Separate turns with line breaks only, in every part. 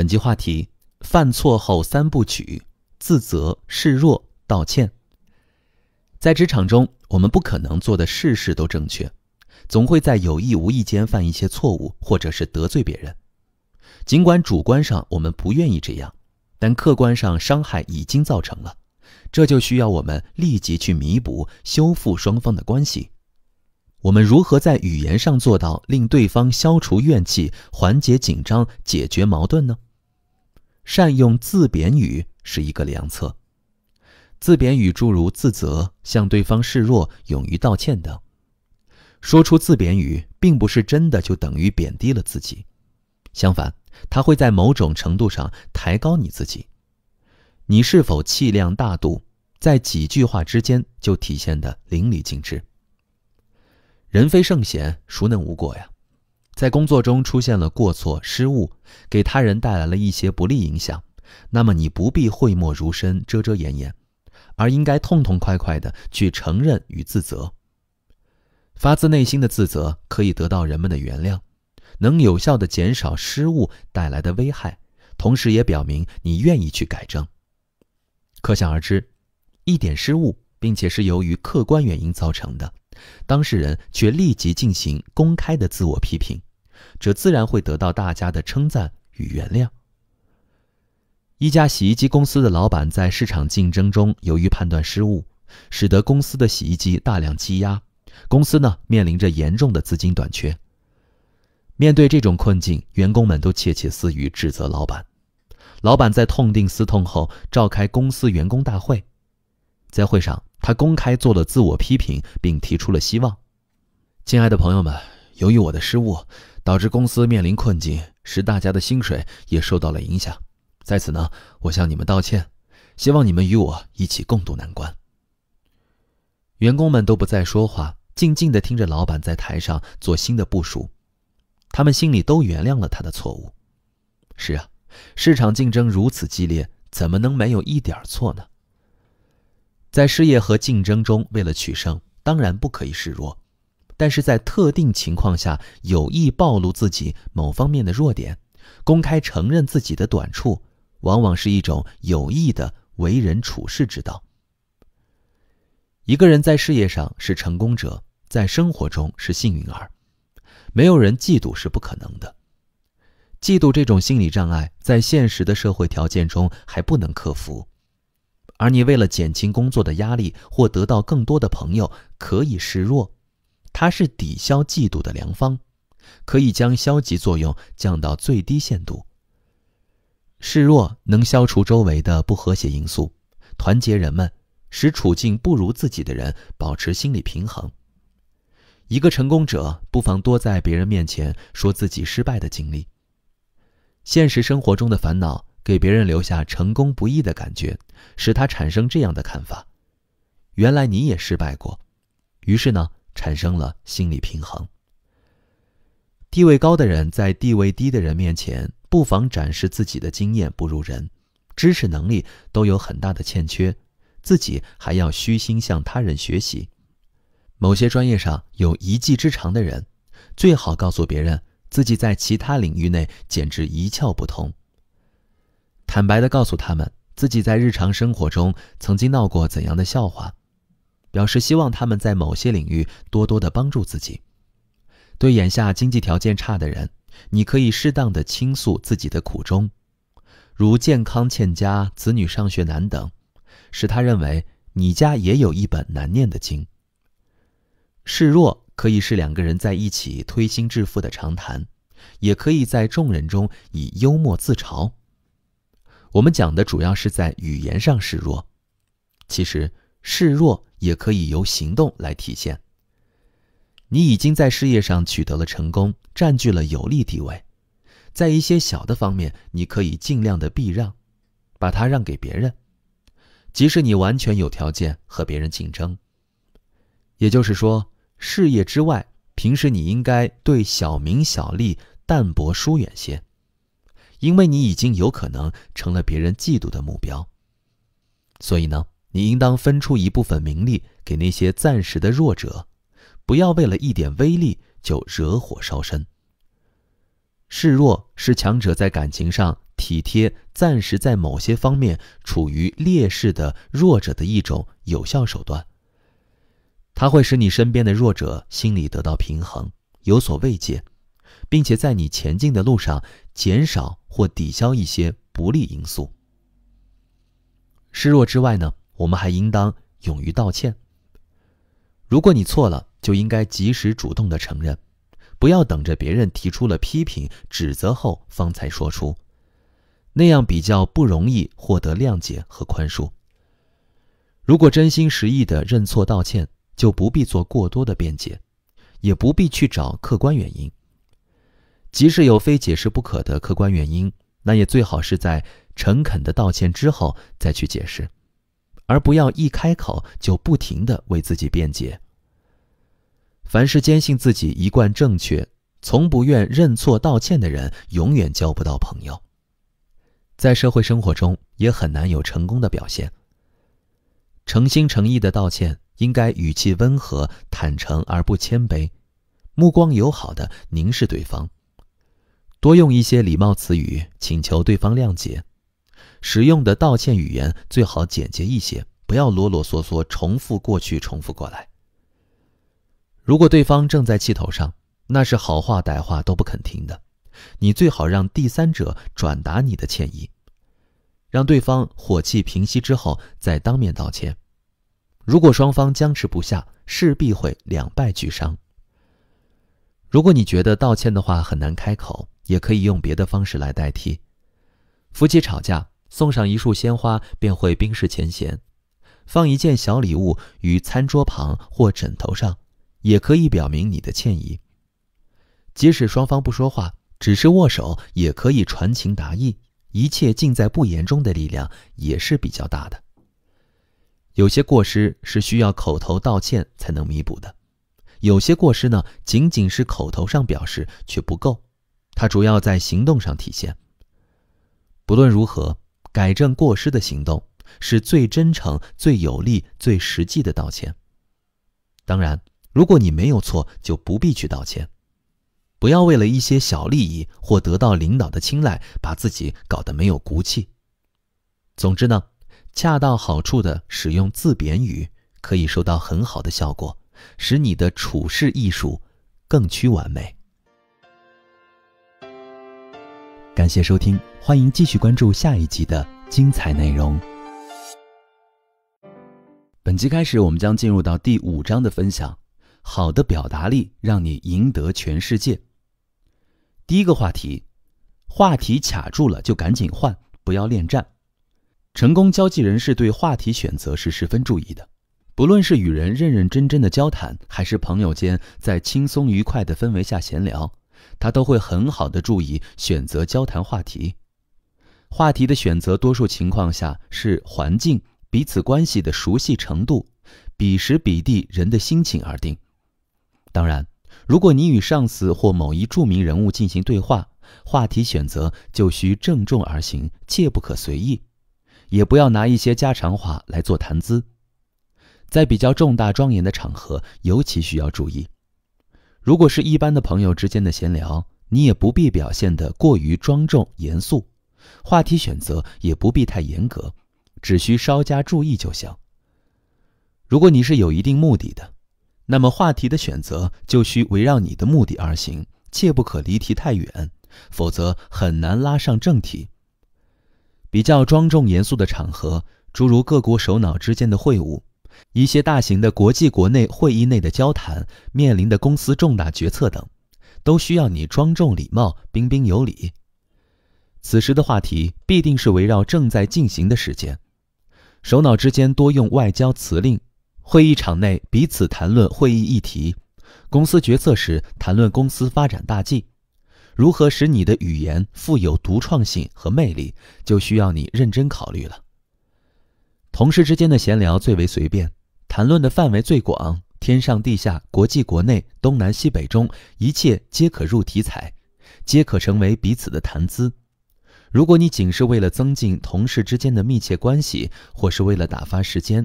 本集话题：犯错后三部曲——自责、示弱、道歉。在职场中，我们不可能做的事事都正确，总会在有意无意间犯一些错误，或者是得罪别人。尽管主观上我们不愿意这样，但客观上伤害已经造成了，这就需要我们立即去弥补、修复双方的关系。我们如何在语言上做到令对方消除怨气、缓解紧张、解决矛盾呢？善用自贬语是一个良策。自贬语诸如自责、向对方示弱、勇于道歉等，说出自贬语，并不是真的就等于贬低了自己。相反，他会在某种程度上抬高你自己。你是否气量大度，在几句话之间就体现的淋漓尽致？人非圣贤，孰能无过呀？在工作中出现了过错、失误，给他人带来了一些不利影响，那么你不必讳莫如深、遮遮掩掩，而应该痛痛快快地去承认与自责。发自内心的自责可以得到人们的原谅，能有效地减少失误带来的危害，同时也表明你愿意去改正。可想而知，一点失误，并且是由于客观原因造成的，当事人却立即进行公开的自我批评。这自然会得到大家的称赞与原谅。一家洗衣机公司的老板在市场竞争中，由于判断失误，使得公司的洗衣机大量积压，公司呢面临着严重的资金短缺。面对这种困境，员工们都窃窃私语，指责老板。老板在痛定思痛后，召开公司员工大会，在会上，他公开做了自我批评，并提出了希望：“亲爱的朋友们。”由于我的失误，导致公司面临困境，使大家的薪水也受到了影响。在此呢，我向你们道歉，希望你们与我一起共度难关。员工们都不再说话，静静的听着老板在台上做新的部署。他们心里都原谅了他的错误。是啊，市场竞争如此激烈，怎么能没有一点错呢？在事业和竞争中，为了取胜，当然不可以示弱。但是在特定情况下，有意暴露自己某方面的弱点，公开承认自己的短处，往往是一种有益的为人处事之道。一个人在事业上是成功者，在生活中是幸运儿，没有人嫉妒是不可能的。嫉妒这种心理障碍，在现实的社会条件中还不能克服，而你为了减轻工作的压力或得到更多的朋友，可以示弱。它是抵消嫉妒的良方，可以将消极作用降到最低限度。示弱能消除周围的不和谐因素，团结人们，使处境不如自己的人保持心理平衡。一个成功者不妨多在别人面前说自己失败的经历。现实生活中的烦恼，给别人留下成功不易的感觉，使他产生这样的看法：原来你也失败过。于是呢？产生了心理平衡。地位高的人在地位低的人面前，不妨展示自己的经验不如人，知识能力都有很大的欠缺，自己还要虚心向他人学习。某些专业上有一技之长的人，最好告诉别人自己在其他领域内简直一窍不通。坦白的告诉他们自己在日常生活中曾经闹过怎样的笑话。表示希望他们在某些领域多多的帮助自己。对眼下经济条件差的人，你可以适当的倾诉自己的苦衷，如健康欠佳、子女上学难等，使他认为你家也有一本难念的经。示弱可以是两个人在一起推心置腹的长谈，也可以在众人中以幽默自嘲。我们讲的主要是在语言上示弱，其实。示弱也可以由行动来体现。你已经在事业上取得了成功，占据了有利地位，在一些小的方面，你可以尽量的避让，把它让给别人，即使你完全有条件和别人竞争。也就是说，事业之外，平时你应该对小名小利淡薄疏远些，因为你已经有可能成了别人嫉妒的目标。所以呢？你应当分出一部分名利给那些暂时的弱者，不要为了一点微利就惹火烧身。示弱是强者在感情上体贴暂时在某些方面处于劣势的弱者的一种有效手段。它会使你身边的弱者心里得到平衡，有所慰藉，并且在你前进的路上减少或抵消一些不利因素。示弱之外呢？我们还应当勇于道歉。如果你错了，就应该及时主动的承认，不要等着别人提出了批评、指责后方才说出，那样比较不容易获得谅解和宽恕。如果真心实意的认错道歉，就不必做过多的辩解，也不必去找客观原因。即使有非解释不可的客观原因，那也最好是在诚恳的道歉之后再去解释。而不要一开口就不停的为自己辩解。凡是坚信自己一贯正确，从不愿认错道歉的人，永远交不到朋友。在社会生活中也很难有成功的表现。诚心诚意的道歉，应该语气温和、坦诚而不谦卑，目光友好的凝视对方，多用一些礼貌词语，请求对方谅解。使用的道歉语言最好简洁一些，不要啰啰嗦嗦，重复过去，重复过来。如果对方正在气头上，那是好话歹话都不肯听的，你最好让第三者转达你的歉意，让对方火气平息之后再当面道歉。如果双方僵持不下，势必会两败俱伤。如果你觉得道歉的话很难开口，也可以用别的方式来代替。夫妻吵架。送上一束鲜花，便会冰释前嫌；放一件小礼物于餐桌旁或枕头上，也可以表明你的歉意。即使双方不说话，只是握手，也可以传情达意。一切尽在不言中的力量也是比较大的。有些过失是需要口头道歉才能弥补的，有些过失呢，仅仅是口头上表示却不够，它主要在行动上体现。不论如何。改正过失的行动，是最真诚、最有力、最实际的道歉。当然，如果你没有错，就不必去道歉。不要为了一些小利益或得到领导的青睐，把自己搞得没有骨气。总之呢，恰到好处的使用自贬语，可以收到很好的效果，使你的处事艺术更趋完美。感谢收听。欢迎继续关注下一集的精彩内容。本集开始，我们将进入到第五章的分享。好的表达力让你赢得全世界。第一个话题，话题卡住了就赶紧换，不要恋战。成功交际人士对话题选择是十分注意的，不论是与人认认真真的交谈，还是朋友间在轻松愉快的氛围下闲聊，他都会很好的注意选择交谈话题。话题的选择，多数情况下是环境、彼此关系的熟悉程度、彼时彼地人的心情而定。当然，如果你与上司或某一著名人物进行对话，话题选择就需郑重而行，切不可随意，也不要拿一些家常话来做谈资。在比较重大庄严的场合，尤其需要注意。如果是一般的朋友之间的闲聊，你也不必表现得过于庄重严肃。话题选择也不必太严格，只需稍加注意就行。如果你是有一定目的的，那么话题的选择就需围绕你的目的而行，切不可离题太远，否则很难拉上正题。比较庄重严肃的场合，诸如各国首脑之间的会晤、一些大型的国际国内会议内的交谈、面临的公司重大决策等，都需要你庄重、礼貌、彬彬有礼。此时的话题必定是围绕正在进行的时间，首脑之间多用外交辞令，会议场内彼此谈论会议议题，公司决策时谈论公司发展大计。如何使你的语言富有独创性和魅力，就需要你认真考虑了。同事之间的闲聊最为随便，谈论的范围最广，天上地下、国际国内、东南西北中，一切皆可入题材，皆可成为彼此的谈资。如果你仅是为了增进同事之间的密切关系，或是为了打发时间，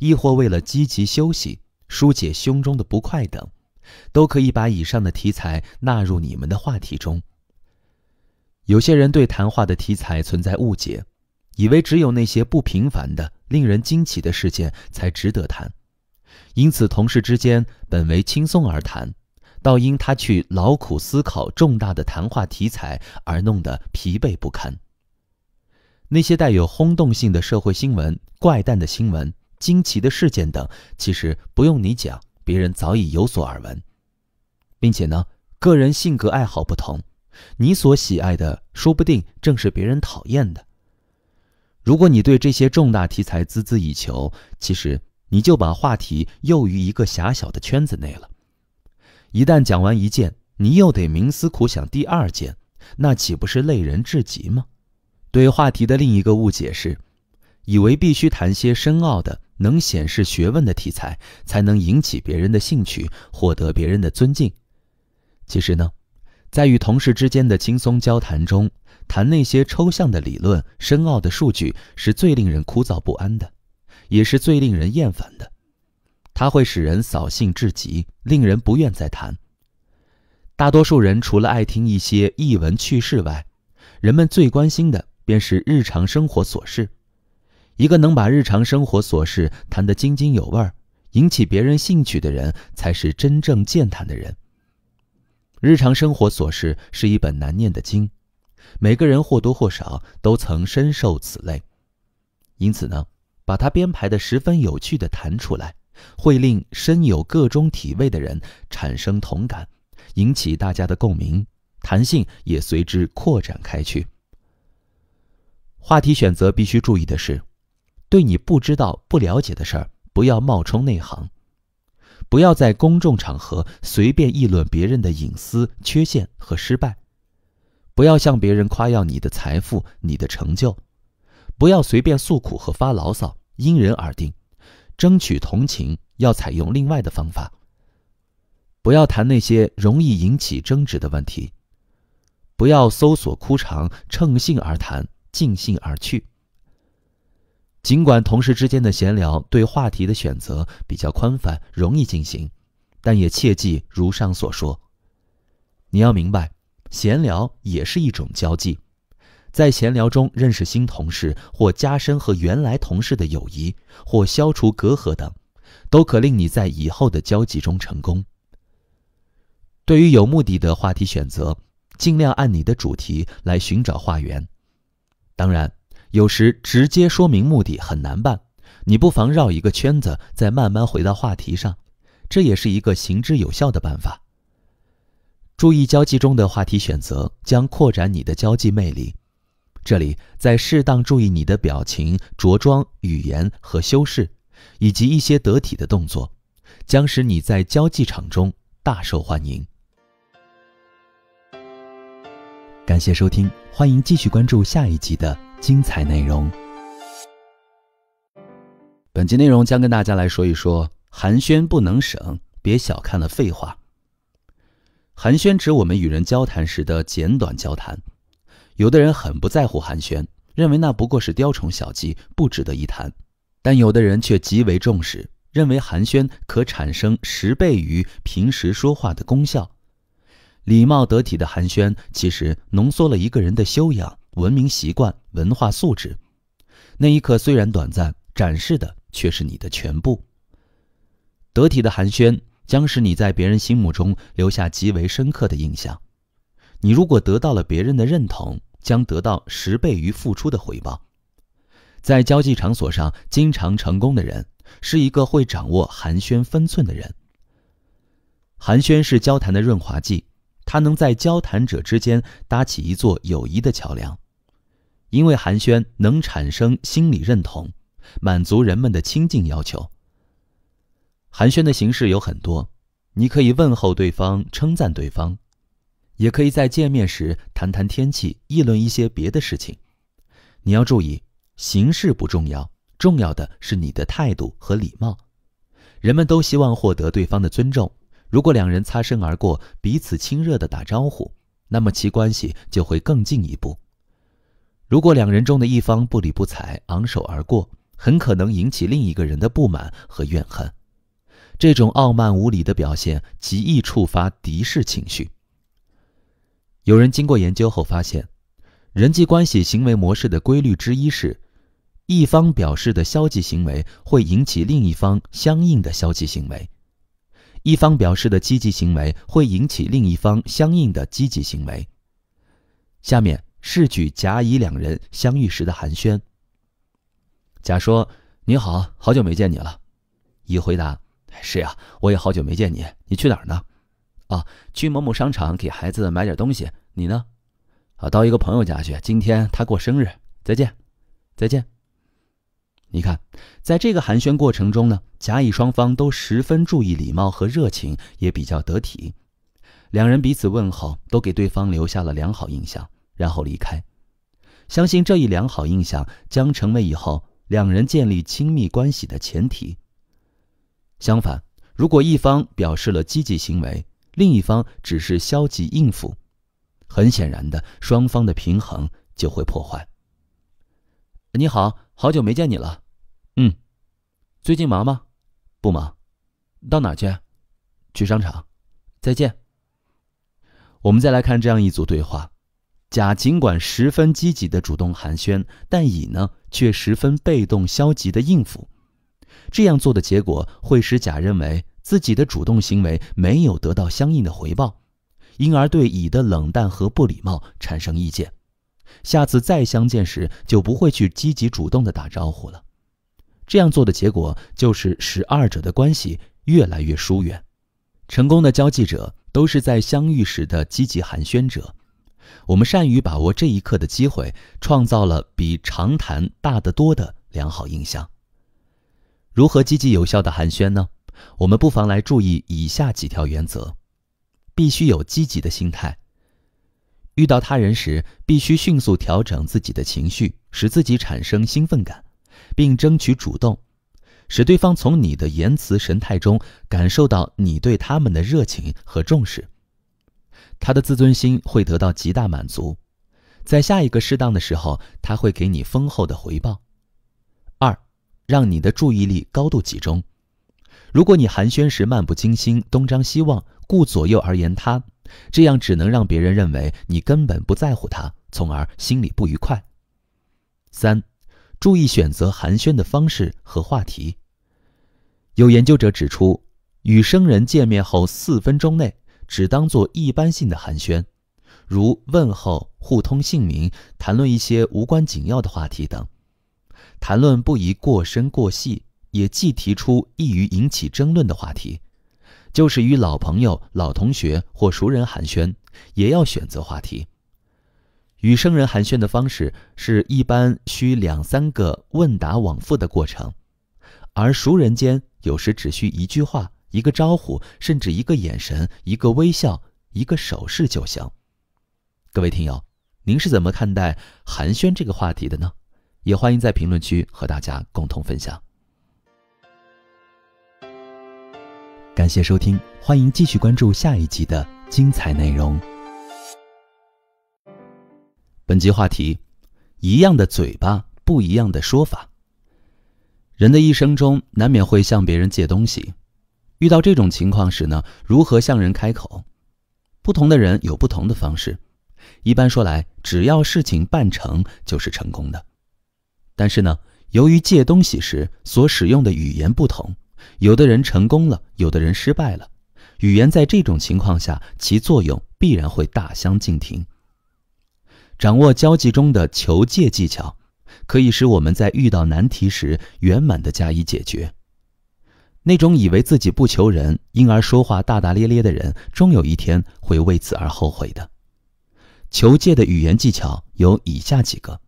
亦或为了积极休息、疏解胸中的不快等，都可以把以上的题材纳入你们的话题中。有些人对谈话的题材存在误解，以为只有那些不平凡的、令人惊奇的事件才值得谈，因此同事之间本为轻松而谈。倒因他去劳苦思考重大的谈话题材而弄得疲惫不堪。那些带有轰动性的社会新闻、怪诞的新闻、惊奇的事件等，其实不用你讲，别人早已有所耳闻。并且呢，个人性格爱好不同，你所喜爱的，说不定正是别人讨厌的。如果你对这些重大题材孜孜以求，其实你就把话题囿于一个狭小的圈子内了。一旦讲完一件，你又得冥思苦想第二件，那岂不是累人至极吗？对话题的另一个误解是，以为必须谈些深奥的、能显示学问的题材，才能引起别人的兴趣，获得别人的尊敬。其实呢，在与同事之间的轻松交谈中，谈那些抽象的理论、深奥的数据，是最令人枯燥不安的，也是最令人厌烦的。它会使人扫兴至极，令人不愿再谈。大多数人除了爱听一些逸闻趣事外，人们最关心的便是日常生活琐事。一个能把日常生活琐事谈得津津有味儿、引起别人兴趣的人，才是真正健谈的人。日常生活琐事是一本难念的经，每个人或多或少都曾深受此类，因此呢，把它编排的十分有趣地谈出来。会令身有各中体味的人产生同感，引起大家的共鸣，弹性也随之扩展开去。话题选择必须注意的是，对你不知道、不了解的事儿，不要冒充内行；不要在公众场合随便议论别人的隐私、缺陷和失败；不要向别人夸耀你的财富、你的成就；不要随便诉苦和发牢骚。因人而定。争取同情要采用另外的方法。不要谈那些容易引起争执的问题，不要搜索枯肠，乘兴而谈，尽兴而去。尽管同事之间的闲聊，对话题的选择比较宽泛，容易进行，但也切记如上所说。你要明白，闲聊也是一种交际。在闲聊中认识新同事，或加深和原来同事的友谊，或消除隔阂等，都可令你在以后的交际中成功。对于有目的的话题选择，尽量按你的主题来寻找话源。当然，有时直接说明目的很难办，你不妨绕一个圈子，再慢慢回到话题上，这也是一个行之有效的办法。注意交际中的话题选择，将扩展你的交际魅力。这里再适当注意你的表情、着装、语言和修饰，以及一些得体的动作，将使你在交际场中大受欢迎。感谢收听，欢迎继续关注下一集的精彩内容。本集内容将跟大家来说一说寒暄不能省，别小看了废话。寒暄指我们与人交谈时的简短交谈。有的人很不在乎寒暄，认为那不过是雕虫小技，不值得一谈；但有的人却极为重视，认为寒暄可产生十倍于平时说话的功效。礼貌得体的寒暄，其实浓缩了一个人的修养、文明习惯、文化素质。那一刻虽然短暂，展示的却是你的全部。得体的寒暄，将使你在别人心目中留下极为深刻的印象。你如果得到了别人的认同，将得到十倍于付出的回报。在交际场所上经常成功的人，是一个会掌握寒暄分寸的人。寒暄是交谈的润滑剂，它能在交谈者之间搭起一座友谊的桥梁，因为寒暄能产生心理认同，满足人们的亲近要求。寒暄的形式有很多，你可以问候对方，称赞对方。也可以在见面时谈谈天气，议论一些别的事情。你要注意，形式不重要，重要的是你的态度和礼貌。人们都希望获得对方的尊重。如果两人擦身而过，彼此亲热的打招呼，那么其关系就会更进一步。如果两人中的一方不理不睬，昂首而过，很可能引起另一个人的不满和怨恨。这种傲慢无礼的表现极易触发敌视情绪。有人经过研究后发现，人际关系行为模式的规律之一是：一方表示的消极行为会引起另一方相应的消极行为；一方表示的积极行为会引起另一方相应的积极行为。下面是举甲乙两人相遇时的寒暄：甲说：“你好，好久没见你了。”乙回答：“是呀，我也好久没见你，你去哪儿呢？”啊，去某某商场给孩子买点东西。你呢？啊，到一个朋友家去，今天他过生日。再见，再见。你看，在这个寒暄过程中呢，甲乙双方都十分注意礼貌和热情，也比较得体。两人彼此问候，都给对方留下了良好印象，然后离开。相信这一良好印象将成为以后两人建立亲密关系的前提。相反，如果一方表示了积极行为，另一方只是消极应付，很显然的，双方的平衡就会破坏。你好，好久没见你了，嗯，最近忙吗？不忙，到哪去？去商场。再见。我们再来看这样一组对话：甲尽管十分积极的主动寒暄，但乙呢却十分被动消极的应付。这样做的结果会使甲认为。自己的主动行为没有得到相应的回报，因而对乙的冷淡和不礼貌产生意见，下次再相见时就不会去积极主动的打招呼了。这样做的结果就是使二者的关系越来越疏远。成功的交际者都是在相遇时的积极寒暄者。我们善于把握这一刻的机会，创造了比长谈大得多的良好印象。如何积极有效的寒暄呢？我们不妨来注意以下几条原则：必须有积极的心态；遇到他人时，必须迅速调整自己的情绪，使自己产生兴奋感，并争取主动，使对方从你的言辞神态中感受到你对他们的热情和重视，他的自尊心会得到极大满足，在下一个适当的时候，他会给你丰厚的回报。二，让你的注意力高度集中。如果你寒暄时漫不经心、东张西望、顾左右而言他，这样只能让别人认为你根本不在乎他，从而心里不愉快。三、注意选择寒暄的方式和话题。有研究者指出，与生人见面后四分钟内，只当做一般性的寒暄，如问候、互通姓名、谈论一些无关紧要的话题等。谈论不宜过深过细。也既提出易于引起争论的话题，就是与老朋友、老同学或熟人寒暄，也要选择话题。与生人寒暄的方式是一般需两三个问答往复的过程，而熟人间有时只需一句话、一个招呼，甚至一个眼神、一个微笑、一个手势就行。各位听友，您是怎么看待寒暄这个话题的呢？也欢迎在评论区和大家共同分享。感谢收听，欢迎继续关注下一集的精彩内容。本集话题：一样的嘴巴，不一样的说法。人的一生中，难免会向别人借东西。遇到这种情况时呢，如何向人开口？不同的人有不同的方式。一般说来，只要事情办成，就是成功的。但是呢，由于借东西时所使用的语言不同。有的人成功了，有的人失败了，语言在这种情况下其作用必然会大相径庭。掌握交际中的求借技巧，可以使我们在遇到难题时圆满地加以解决。那种以为自己不求人，因而说话大大咧咧的人，终有一天会为此而后悔的。求借的语言技巧有以下几个：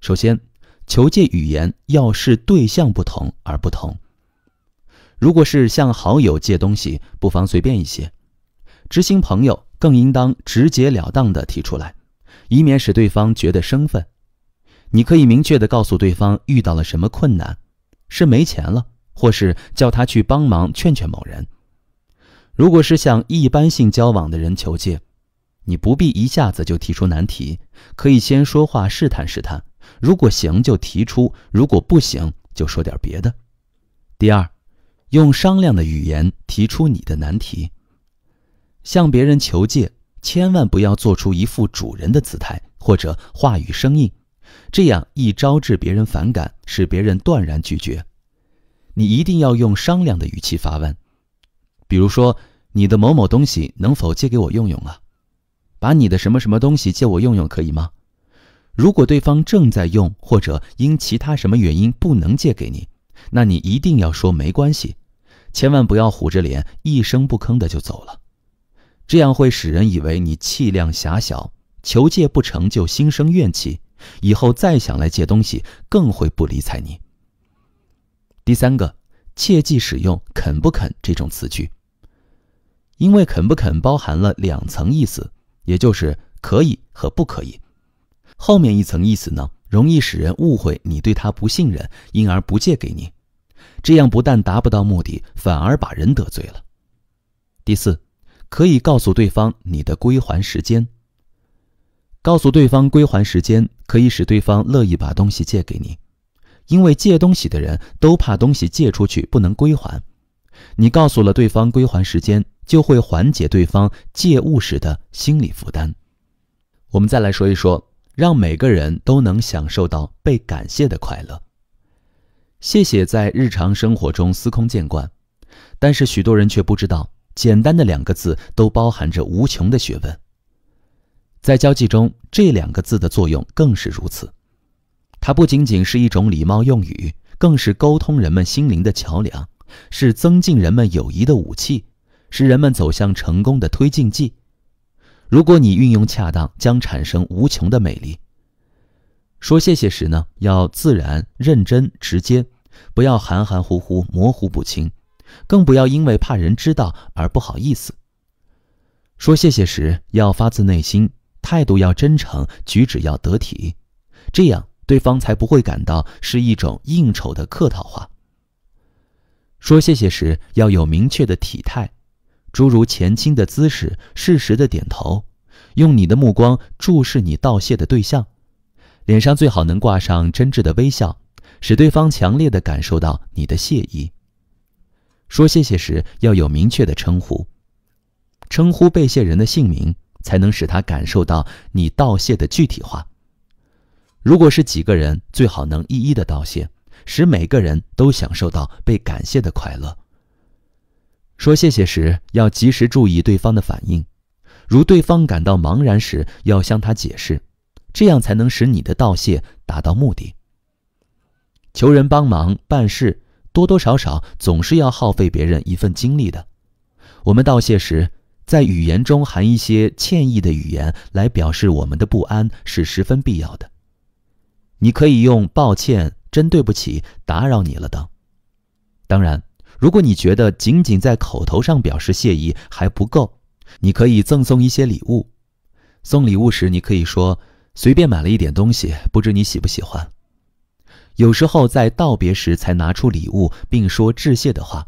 首先，求借语言要视对象不同而不同。如果是向好友借东西，不妨随便一些；知心朋友更应当直截了当地提出来，以免使对方觉得生分。你可以明确地告诉对方遇到了什么困难，是没钱了，或是叫他去帮忙劝劝某人。如果是向一般性交往的人求借，你不必一下子就提出难题，可以先说话试探试探。如果行就提出，如果不行就说点别的。第二。用商量的语言提出你的难题，向别人求借，千万不要做出一副主人的姿态或者话语生硬，这样一招致别人反感，使别人断然拒绝。你一定要用商量的语气发问，比如说：“你的某某东西能否借给我用用啊？”“把你的什么什么东西借我用用可以吗？”如果对方正在用或者因其他什么原因不能借给你。那你一定要说没关系，千万不要虎着脸一声不吭的就走了，这样会使人以为你气量狭小，求借不成就心生怨气，以后再想来借东西更会不理睬你。第三个，切忌使用“肯不肯”这种词句，因为“肯不肯”包含了两层意思，也就是可以和不可以，后面一层意思呢？容易使人误会你对他不信任，因而不借给你。这样不但达不到目的，反而把人得罪了。第四，可以告诉对方你的归还时间。告诉对方归还时间，可以使对方乐意把东西借给你，因为借东西的人都怕东西借出去不能归还。你告诉了对方归还时间，就会缓解对方借物时的心理负担。我们再来说一说。让每个人都能享受到被感谢的快乐。谢谢在日常生活中司空见惯，但是许多人却不知道，简单的两个字都包含着无穷的学问。在交际中，这两个字的作用更是如此。它不仅仅是一种礼貌用语，更是沟通人们心灵的桥梁，是增进人们友谊的武器，是人们走向成功的推进剂。如果你运用恰当，将产生无穷的美丽。说谢谢时呢，要自然、认真、直接，不要含含糊糊、模糊不清，更不要因为怕人知道而不好意思。说谢谢时要发自内心，态度要真诚，举止要得体，这样对方才不会感到是一种应酬的客套话。说谢谢时要有明确的体态。诸如前倾的姿势，适时的点头，用你的目光注视你道谢的对象，脸上最好能挂上真挚的微笑，使对方强烈的感受到你的谢意。说谢谢时要有明确的称呼，称呼被谢人的姓名，才能使他感受到你道谢的具体化。如果是几个人，最好能一一的道谢，使每个人都享受到被感谢的快乐。说谢谢时要及时注意对方的反应，如对方感到茫然时，要向他解释，这样才能使你的道谢达到目的。求人帮忙办事，多多少少总是要耗费别人一份精力的。我们道谢时，在语言中含一些歉意的语言来表示我们的不安是十分必要的。你可以用“抱歉”“真对不起”“打扰你了”等，当然。如果你觉得仅仅在口头上表示谢意还不够，你可以赠送一些礼物。送礼物时，你可以说：“随便买了一点东西，不知你喜不喜欢。”有时候在道别时才拿出礼物，并说致谢的话，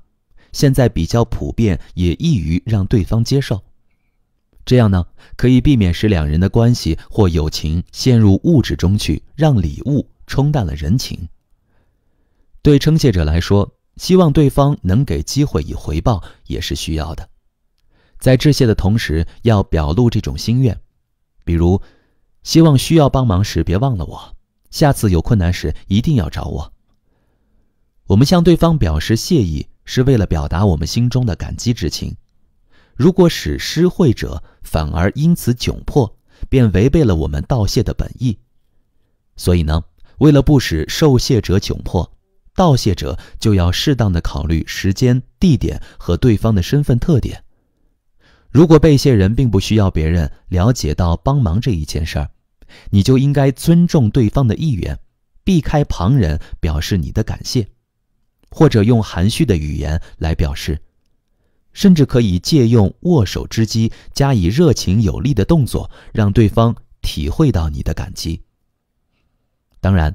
现在比较普遍，也易于让对方接受。这样呢，可以避免使两人的关系或友情陷入物质中去，让礼物冲淡了人情。对称谢者来说。希望对方能给机会以回报，也是需要的。在致谢的同时，要表露这种心愿，比如，希望需要帮忙时别忘了我，下次有困难时一定要找我。我们向对方表示谢意，是为了表达我们心中的感激之情。如果使施惠者反而因此窘迫，便违背了我们道谢的本意。所以呢，为了不使受谢者窘迫。道谢者就要适当的考虑时间、地点和对方的身份特点。如果被谢人并不需要别人了解到帮忙这一件事儿，你就应该尊重对方的意愿，避开旁人表示你的感谢，或者用含蓄的语言来表示，甚至可以借用握手之机加以热情有力的动作，让对方体会到你的感激。当然，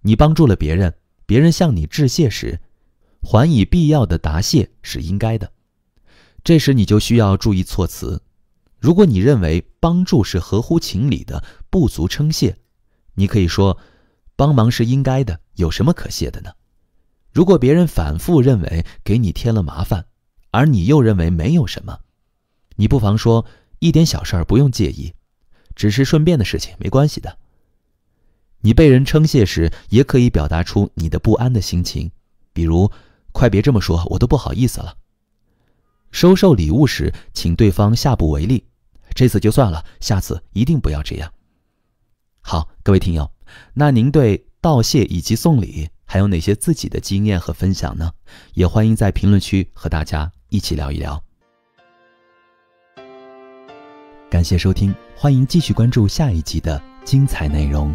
你帮助了别人。别人向你致谢时，还以必要的答谢是应该的。这时你就需要注意措辞。如果你认为帮助是合乎情理的，不足称谢，你可以说：“帮忙是应该的，有什么可谢的呢？”如果别人反复认为给你添了麻烦，而你又认为没有什么，你不妨说：“一点小事儿不用介意，只是顺便的事情，没关系的。”你被人称谢时，也可以表达出你的不安的心情，比如：“快别这么说，我都不好意思了。”收受礼物时，请对方下不为例，这次就算了，下次一定不要这样。好，各位听友，那您对道谢以及送礼还有哪些自己的经验和分享呢？也欢迎在评论区和大家一起聊一聊。感谢收听，欢迎继续关注下一集的精彩内容。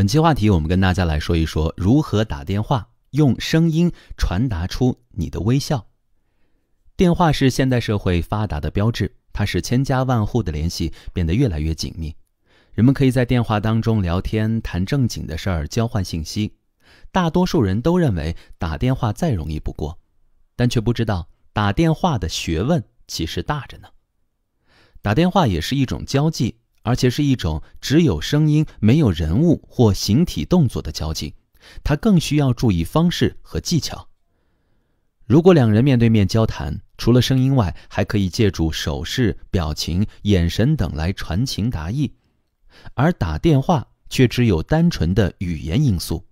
本期话题，我们跟大家来说一说如何打电话，用声音传达出你的微笑。电话是现代社会发达的标志，它是千家万户的联系变得越来越紧密。人们可以在电话当中聊天、谈正经的事儿、交换信息。大多数人都认为打电话再容易不过，但却不知道打电话的学问其实大着呢。打电话也是一种交际。而且是一种只有声音、没有人物或形体动作的交际，它更需要注意方式和技巧。如果两人面对面交谈，除了声音外，还可以借助手势、表情、眼神等来传情达意；而打电话却只有单纯的语言因素。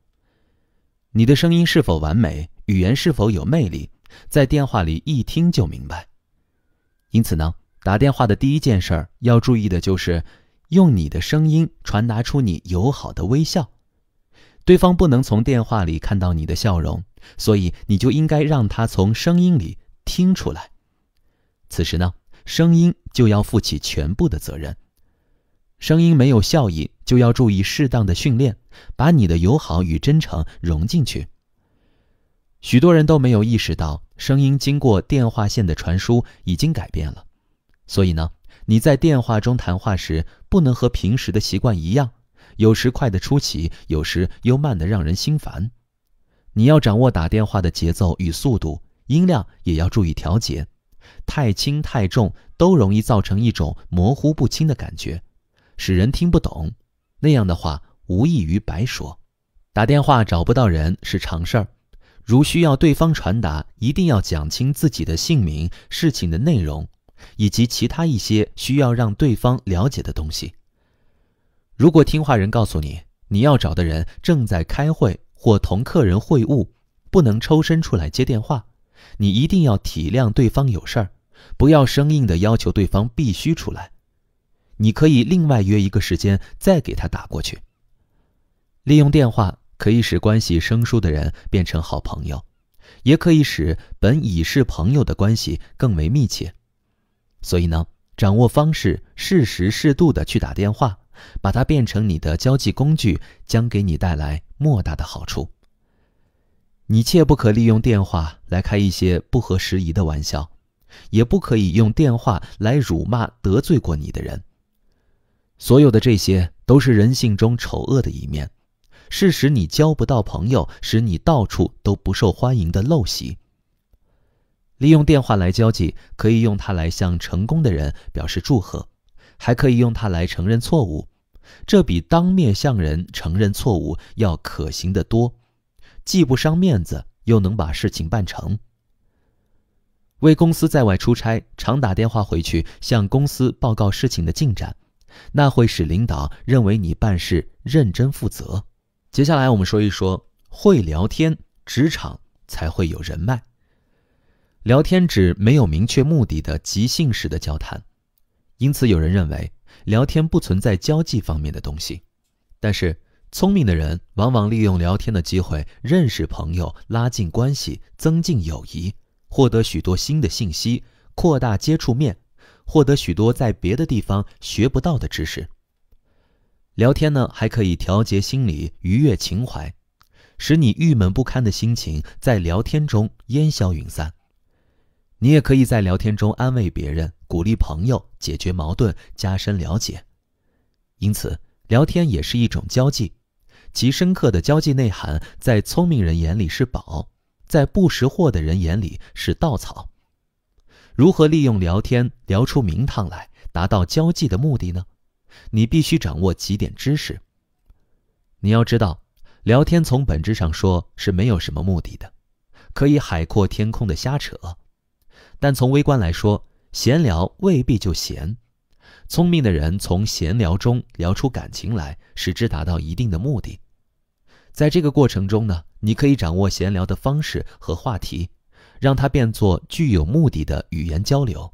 你的声音是否完美，语言是否有魅力，在电话里一听就明白。因此呢？打电话的第一件事儿要注意的就是，用你的声音传达出你友好的微笑。对方不能从电话里看到你的笑容，所以你就应该让他从声音里听出来。此时呢，声音就要负起全部的责任。声音没有效益，就要注意适当的训练，把你的友好与真诚融进去。许多人都没有意识到，声音经过电话线的传输已经改变了。所以呢，你在电话中谈话时，不能和平时的习惯一样，有时快得出奇，有时又慢得让人心烦。你要掌握打电话的节奏与速度，音量也要注意调节，太轻太重都容易造成一种模糊不清的感觉，使人听不懂。那样的话，无异于白说。打电话找不到人是常事儿，如需要对方传达，一定要讲清自己的姓名、事情的内容。以及其他一些需要让对方了解的东西。如果听话人告诉你你要找的人正在开会或同客人会晤，不能抽身出来接电话，你一定要体谅对方有事儿，不要生硬的要求对方必须出来。你可以另外约一个时间再给他打过去。利用电话可以使关系生疏的人变成好朋友，也可以使本已是朋友的关系更为密切。所以呢，掌握方式，适时适度的去打电话，把它变成你的交际工具，将给你带来莫大的好处。你切不可利用电话来开一些不合时宜的玩笑，也不可以用电话来辱骂得罪过你的人。所有的这些，都是人性中丑恶的一面，是使你交不到朋友、使你到处都不受欢迎的陋习。利用电话来交际，可以用它来向成功的人表示祝贺，还可以用它来承认错误，这比当面向人承认错误要可行得多，既不伤面子，又能把事情办成。为公司在外出差，常打电话回去向公司报告事情的进展，那会使领导认为你办事认真负责。接下来我们说一说会聊天，职场才会有人脉。聊天指没有明确目的的即兴式的交谈，因此有人认为聊天不存在交际方面的东西。但是，聪明的人往往利用聊天的机会认识朋友、拉近关系、增进友谊，获得许多新的信息，扩大接触面，获得许多在别的地方学不到的知识。聊天呢，还可以调节心理、愉悦情怀，使你郁闷不堪的心情在聊天中烟消云散。你也可以在聊天中安慰别人、鼓励朋友、解决矛盾、加深了解，因此聊天也是一种交际，其深刻的交际内涵在聪明人眼里是宝，在不识货的人眼里是稻草。如何利用聊天聊出名堂来，达到交际的目的呢？你必须掌握几点知识。你要知道，聊天从本质上说是没有什么目的的，可以海阔天空的瞎扯。但从微观来说，闲聊未必就闲。聪明的人从闲聊中聊出感情来，使之达到一定的目的。在这个过程中呢，你可以掌握闲聊的方式和话题，让它变作具有目的的语言交流。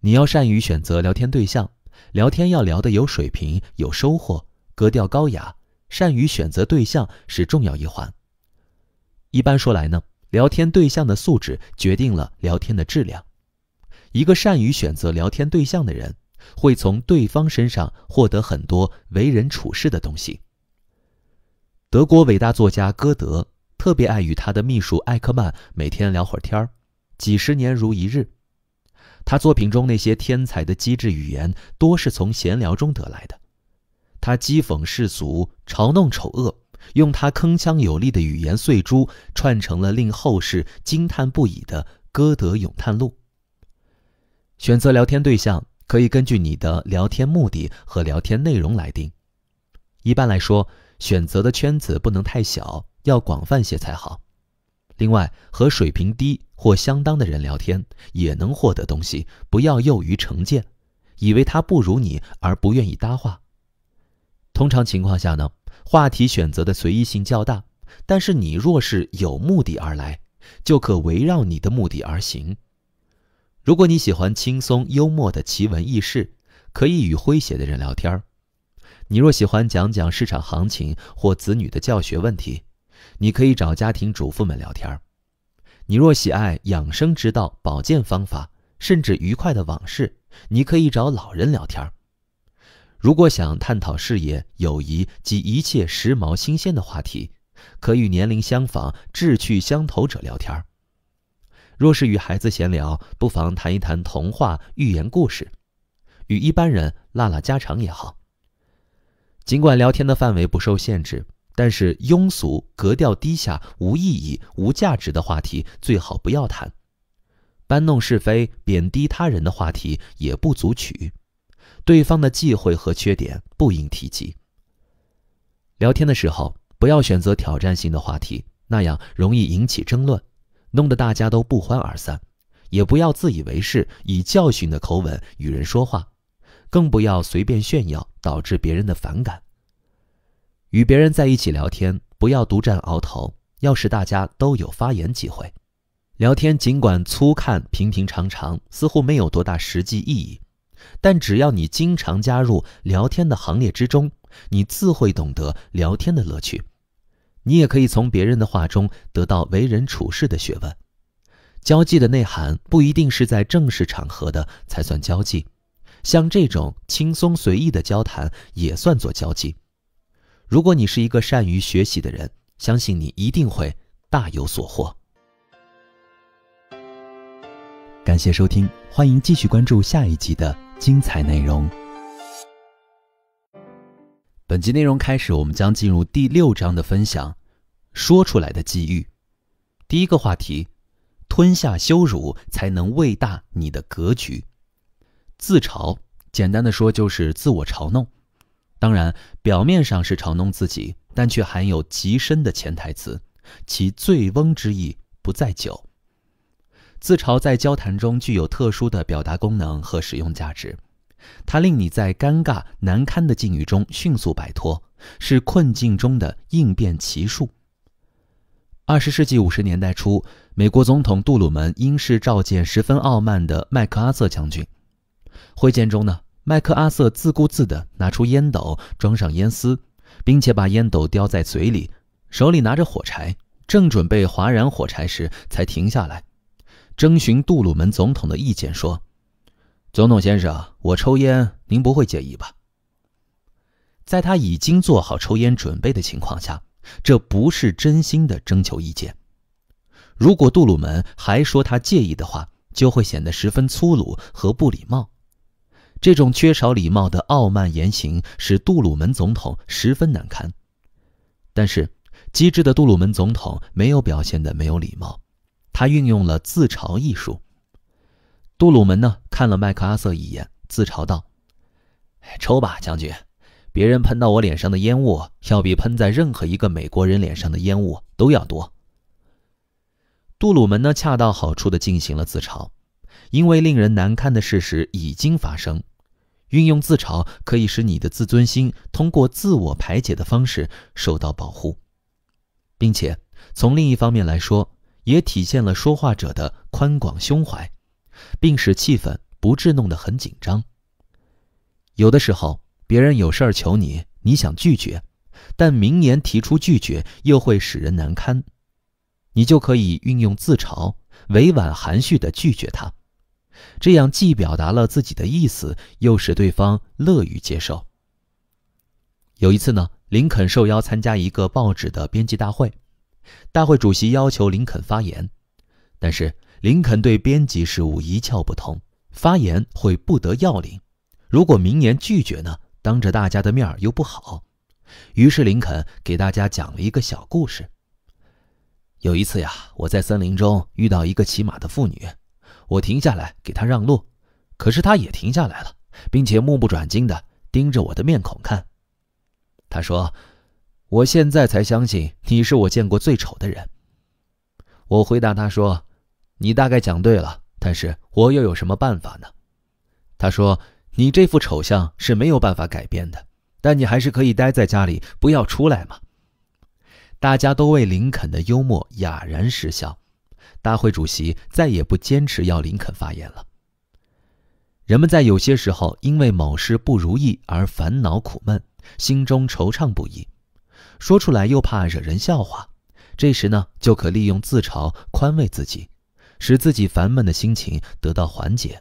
你要善于选择聊天对象，聊天要聊得有水平、有收获，格调高雅。善于选择对象是重要一环。一般说来呢。聊天对象的素质决定了聊天的质量。一个善于选择聊天对象的人，会从对方身上获得很多为人处事的东西。德国伟大作家歌德特别爱与他的秘书艾克曼每天聊会儿天儿，几十年如一日。他作品中那些天才的机智语言，多是从闲聊中得来的。他讥讽世俗，嘲弄丑恶。用他铿锵有力的语言碎珠串成了令后世惊叹不已的《歌德咏叹录》。选择聊天对象可以根据你的聊天目的和聊天内容来定。一般来说，选择的圈子不能太小，要广泛些才好。另外，和水平低或相当的人聊天也能获得东西。不要囿于成见，以为他不如你而不愿意搭话。通常情况下呢？话题选择的随意性较大，但是你若是有目的而来，就可围绕你的目的而行。如果你喜欢轻松幽默的奇闻异事，可以与诙谐的人聊天儿；你若喜欢讲讲市场行情或子女的教学问题，你可以找家庭主妇们聊天儿；你若喜爱养生之道、保健方法，甚至愉快的往事，你可以找老人聊天儿。如果想探讨事业、友谊及一切时髦新鲜的话题，可与年龄相仿、志趣相投者聊天儿。若是与孩子闲聊，不妨谈一谈童话、寓言故事，与一般人拉拉家常也好。尽管聊天的范围不受限制，但是庸俗、格调低下、无意义、无价值的话题最好不要谈，搬弄是非、贬低他人的话题也不足取。对方的忌讳和缺点不应提及。聊天的时候不要选择挑战性的话题，那样容易引起争论，弄得大家都不欢而散。也不要自以为是，以教训的口吻与人说话，更不要随便炫耀，导致别人的反感。与别人在一起聊天，不要独占鳌头，要使大家都有发言机会。聊天尽管粗看平平常常，似乎没有多大实际意义。但只要你经常加入聊天的行列之中，你自会懂得聊天的乐趣。你也可以从别人的话中得到为人处事的学问。交际的内涵不一定是在正式场合的才算交际，像这种轻松随意的交谈也算作交际。如果你是一个善于学习的人，相信你一定会大有所获。感谢收听，欢迎继续关注下一集的。精彩内容。本集内容开始，我们将进入第六章的分享：说出来的机遇。第一个话题：吞下羞辱，才能喂大你的格局。自嘲，简单的说就是自我嘲弄。当然，表面上是嘲弄自己，但却含有极深的潜台词，其醉翁之意不在酒。自嘲在交谈中具有特殊的表达功能和使用价值，它令你在尴尬难堪的境遇中迅速摆脱，是困境中的应变奇术。二十世纪五十年代初，美国总统杜鲁门因事召见十分傲慢的麦克阿瑟将军，会见中呢，麦克阿瑟自顾自地拿出烟斗，装上烟丝，并且把烟斗叼在嘴里，手里拿着火柴，正准备划燃火柴时才停下来。征询杜鲁门总统的意见，说：“总统先生，我抽烟，您不会介意吧？”在他已经做好抽烟准备的情况下，这不是真心的征求意见。如果杜鲁门还说他介意的话，就会显得十分粗鲁和不礼貌。这种缺少礼貌的傲慢言行使杜鲁门总统十分难堪。但是，机智的杜鲁门总统没有表现的没有礼貌。他运用了自嘲艺术。杜鲁门呢，看了麦克阿瑟一眼，自嘲道：“抽吧，将军，别人喷到我脸上的烟雾，要比喷在任何一个美国人脸上的烟雾都要多。”杜鲁门呢，恰到好处地进行了自嘲，因为令人难堪的事实已经发生。运用自嘲可以使你的自尊心通过自我排解的方式受到保护，并且从另一方面来说。也体现了说话者的宽广胸怀，并使气氛不致弄得很紧张。有的时候，别人有事儿求你，你想拒绝，但明言提出拒绝又会使人难堪，你就可以运用自嘲、委婉、含蓄地拒绝他，这样既表达了自己的意思，又使对方乐于接受。有一次呢，林肯受邀参加一个报纸的编辑大会。大会主席要求林肯发言，但是林肯对编辑事务一窍不通，发言会不得要领。如果明言拒绝呢？当着大家的面又不好。于是林肯给大家讲了一个小故事。有一次呀，我在森林中遇到一个骑马的妇女，我停下来给她让路，可是她也停下来了，并且目不转睛地盯着我的面孔看。她说。我现在才相信你是我见过最丑的人。我回答他说：“你大概讲对了，但是我又有什么办法呢？”他说：“你这副丑相是没有办法改变的，但你还是可以待在家里，不要出来嘛。”大家都为林肯的幽默哑然失笑。大会主席再也不坚持要林肯发言了。人们在有些时候因为某事不如意而烦恼苦闷，心中惆怅不已。说出来又怕惹人笑话，这时呢，就可利用自嘲宽慰自己，使自己烦闷的心情得到缓解，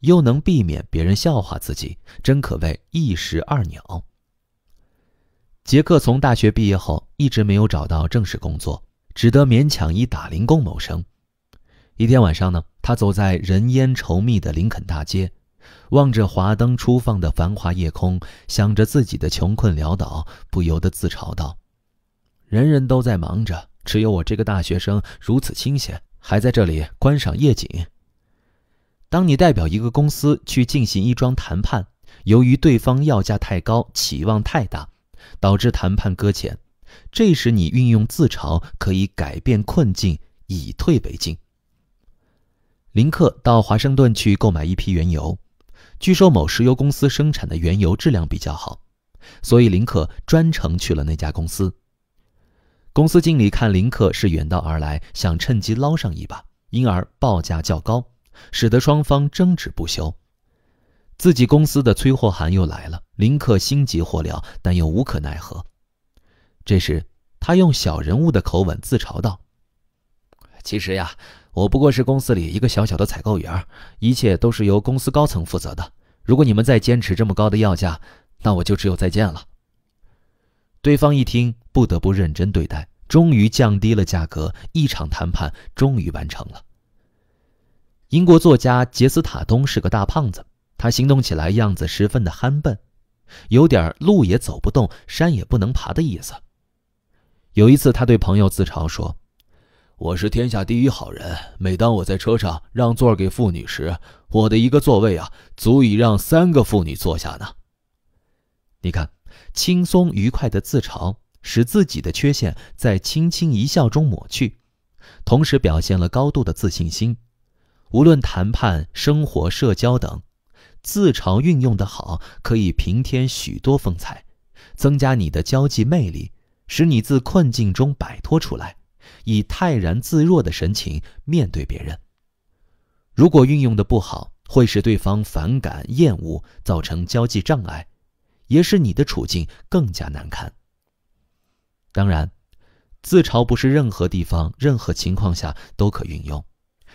又能避免别人笑话自己，真可谓一石二鸟。杰克从大学毕业后一直没有找到正式工作，只得勉强以打零工谋生。一天晚上呢，他走在人烟稠密的林肯大街。望着华灯初放的繁华夜空，想着自己的穷困潦倒，不由得自嘲道：“人人都在忙着，只有我这个大学生如此清闲，还在这里观赏夜景。”当你代表一个公司去进行一桩谈判，由于对方要价太高、期望太大，导致谈判搁浅，这时你运用自嘲可以改变困境，以退为进。林克到华盛顿去购买一批原油。据说某石油公司生产的原油质量比较好，所以林克专程去了那家公司。公司经理看林克是远道而来，想趁机捞上一把，因而报价较高，使得双方争执不休。自己公司的催货函又来了，林克心急火燎，但又无可奈何。这时，他用小人物的口吻自嘲道：“其实呀。”我不过是公司里一个小小的采购员，一切都是由公司高层负责的。如果你们再坚持这么高的要价，那我就只有再见了。对方一听，不得不认真对待，终于降低了价格，一场谈判终于完成了。英国作家杰斯塔东是个大胖子，他行动起来样子十分的憨笨，有点路也走不动、山也不能爬的意思。有一次，他对朋友自嘲说。我是天下第一好人。每当我在车上让座给妇女时，我的一个座位啊，足以让三个妇女坐下呢。你看，轻松愉快的自嘲，使自己的缺陷在轻轻一笑中抹去，同时表现了高度的自信心。无论谈判、生活、社交等，自嘲运用的好，可以平添许多风采，增加你的交际魅力，使你自困境中摆脱出来。以泰然自若的神情面对别人，如果运用的不好，会使对方反感厌恶，造成交际障碍，也使你的处境更加难堪。当然，自嘲不是任何地方、任何情况下都可运用，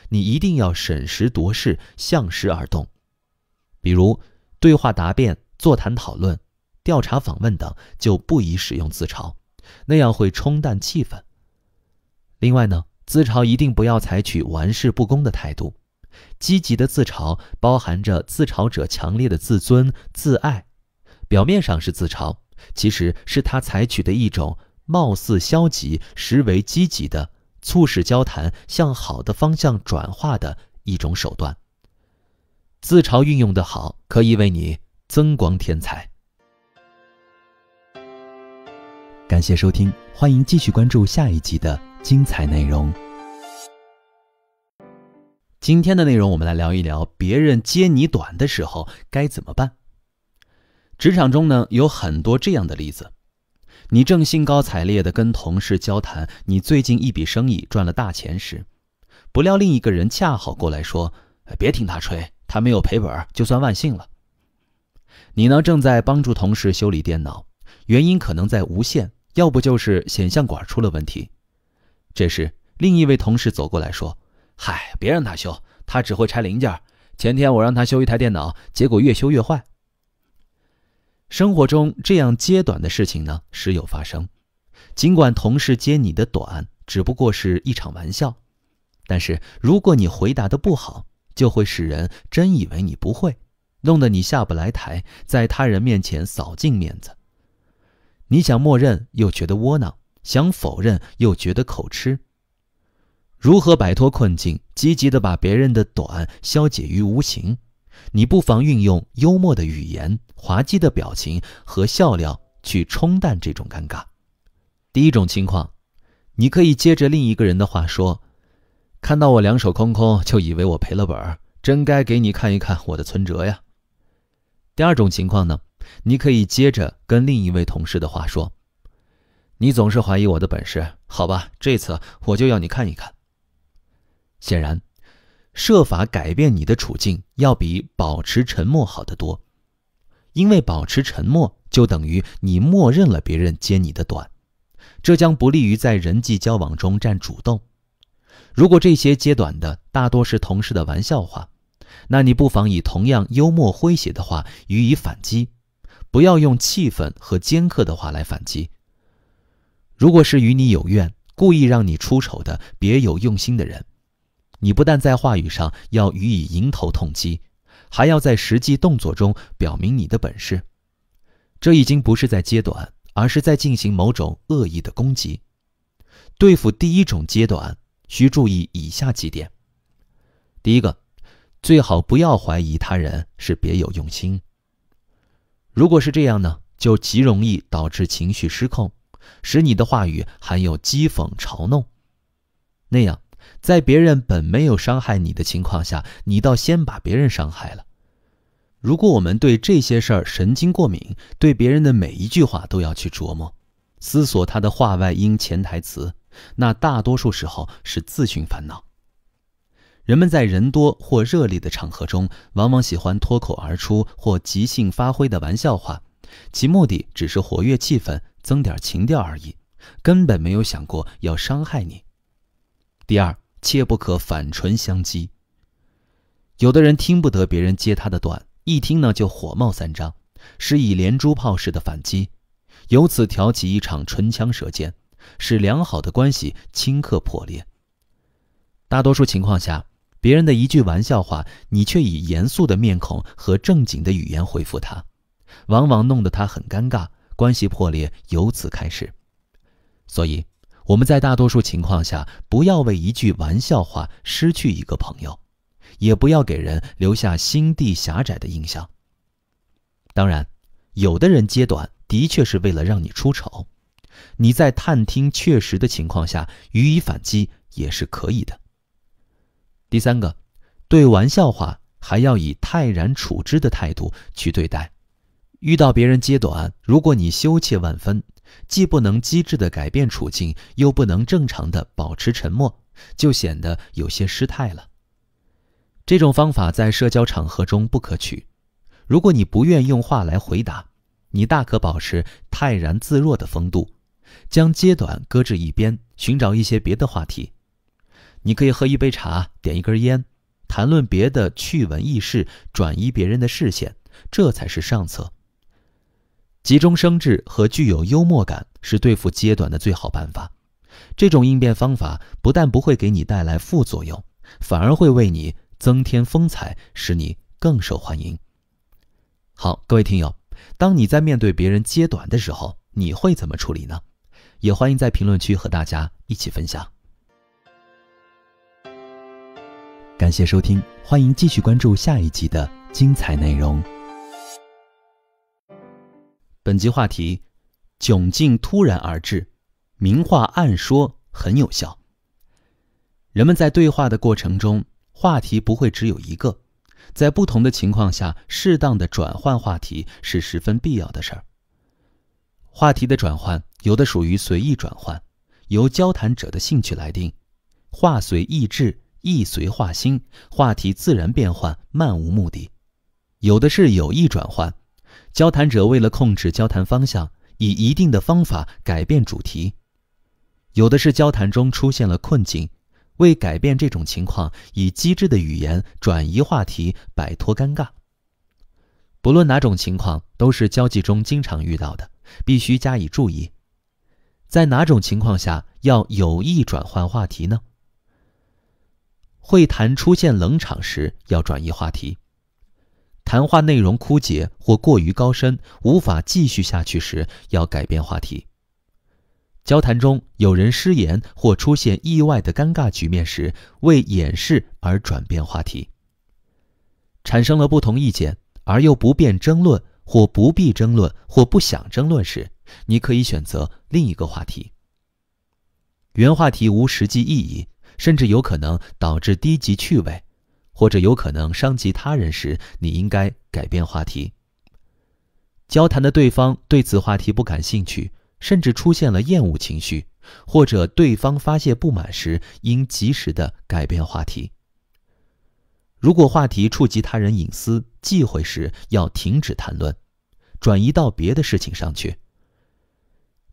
你一定要审时度势，向时而动。比如，对话、答辩、座谈、讨论、调查、访问等就不宜使用自嘲，那样会冲淡气氛。另外呢，自嘲一定不要采取玩世不恭的态度。积极的自嘲包含着自嘲者强烈的自尊、自爱。表面上是自嘲，其实是他采取的一种貌似消极、实为积极的，促使交谈向好的方向转化的一种手段。自嘲运用的好，可以为你增光添彩。感谢收听，欢迎继续关注下一集的。精彩内容。今天的内容，我们来聊一聊别人揭你短的时候该怎么办。职场中呢，有很多这样的例子。你正兴高采烈的跟同事交谈，你最近一笔生意赚了大钱时，不料另一个人恰好过来说：“别听他吹，他没有赔本就算万幸了。”你呢，正在帮助同事修理电脑，原因可能在无线，要不就是显像管出了问题。这时，另一位同事走过来说：“嗨，别让他修，他只会拆零件。前天我让他修一台电脑，结果越修越坏。”生活中这样揭短的事情呢，时有发生。尽管同事揭你的短，只不过是一场玩笑，但是如果你回答的不好，就会使人真以为你不会，弄得你下不来台，在他人面前扫尽面子。你想默认，又觉得窝囊。想否认又觉得口吃，如何摆脱困境？积极的把别人的短消解于无形。你不妨运用幽默的语言、滑稽的表情和笑料去冲淡这种尴尬。第一种情况，你可以接着另一个人的话说：“看到我两手空空，就以为我赔了本儿，真该给你看一看我的存折呀。”第二种情况呢，你可以接着跟另一位同事的话说。你总是怀疑我的本事，好吧，这次我就要你看一看。显然，设法改变你的处境要比保持沉默好得多，因为保持沉默就等于你默认了别人揭你的短，这将不利于在人际交往中占主动。如果这些揭短的大多是同事的玩笑话，那你不妨以同样幽默诙谐的话予以反击，不要用气愤和尖刻的话来反击。如果是与你有怨、故意让你出丑的别有用心的人，你不但在话语上要予以迎头痛击，还要在实际动作中表明你的本事。这已经不是在揭短，而是在进行某种恶意的攻击。对付第一种揭短，需注意以下几点：第一个，最好不要怀疑他人是别有用心。如果是这样呢，就极容易导致情绪失控。使你的话语含有讥讽、嘲弄，那样，在别人本没有伤害你的情况下，你倒先把别人伤害了。如果我们对这些事儿神经过敏，对别人的每一句话都要去琢磨、思索他的话外音、潜台词，那大多数时候是自寻烦恼。人们在人多或热烈的场合中，往往喜欢脱口而出或即兴发挥的玩笑话，其目的只是活跃气氛。增点情调而已，根本没有想过要伤害你。第二，切不可反唇相讥。有的人听不得别人揭他的短，一听呢就火冒三丈，施以连珠炮式的反击，由此挑起一场唇枪舌剑，使良好的关系顷刻破裂。大多数情况下，别人的一句玩笑话，你却以严肃的面孔和正经的语言回复他，往往弄得他很尴尬。关系破裂由此开始，所以我们在大多数情况下不要为一句玩笑话失去一个朋友，也不要给人留下心地狭窄的印象。当然，有的人揭短的确是为了让你出丑，你在探听确实的情况下予以反击也是可以的。第三个，对玩笑话还要以泰然处之的态度去对待。遇到别人揭短，如果你羞怯万分，既不能机智地改变处境，又不能正常的保持沉默，就显得有些失态了。这种方法在社交场合中不可取。如果你不愿用话来回答，你大可保持泰然自若的风度，将揭短搁置一边，寻找一些别的话题。你可以喝一杯茶，点一根烟，谈论别的趣闻轶事，转移别人的视线，这才是上策。急中生智和具有幽默感是对付揭短的最好办法。这种应变方法不但不会给你带来副作用，反而会为你增添风采，使你更受欢迎。好，各位听友，当你在面对别人揭短的时候，你会怎么处理呢？也欢迎在评论区和大家一起分享。感谢收听，欢迎继续关注下一集的精彩内容。本集话题：窘境突然而至，明话暗说很有效。人们在对话的过程中，话题不会只有一个，在不同的情况下，适当的转换话题是十分必要的事儿。话题的转换，有的属于随意转换，由交谈者的兴趣来定，话随意志，意随话心，话题自然变换，漫无目的；有的是有意转换。交谈者为了控制交谈方向，以一定的方法改变主题；有的是交谈中出现了困境，为改变这种情况，以机智的语言转移话题，摆脱尴尬。不论哪种情况，都是交际中经常遇到的，必须加以注意。在哪种情况下要有意转换话题呢？会谈出现冷场时，要转移话题。谈话内容枯竭或过于高深，无法继续下去时，要改变话题。交谈中有人失言或出现意外的尴尬局面时，为掩饰而转变话题。产生了不同意见而又不便争论，或不必争论，或不想争论时，你可以选择另一个话题。原话题无实际意义，甚至有可能导致低级趣味。或者有可能伤及他人时，你应该改变话题。交谈的对方对此话题不感兴趣，甚至出现了厌恶情绪，或者对方发泄不满时，应及时的改变话题。如果话题触及他人隐私忌讳时，要停止谈论，转移到别的事情上去。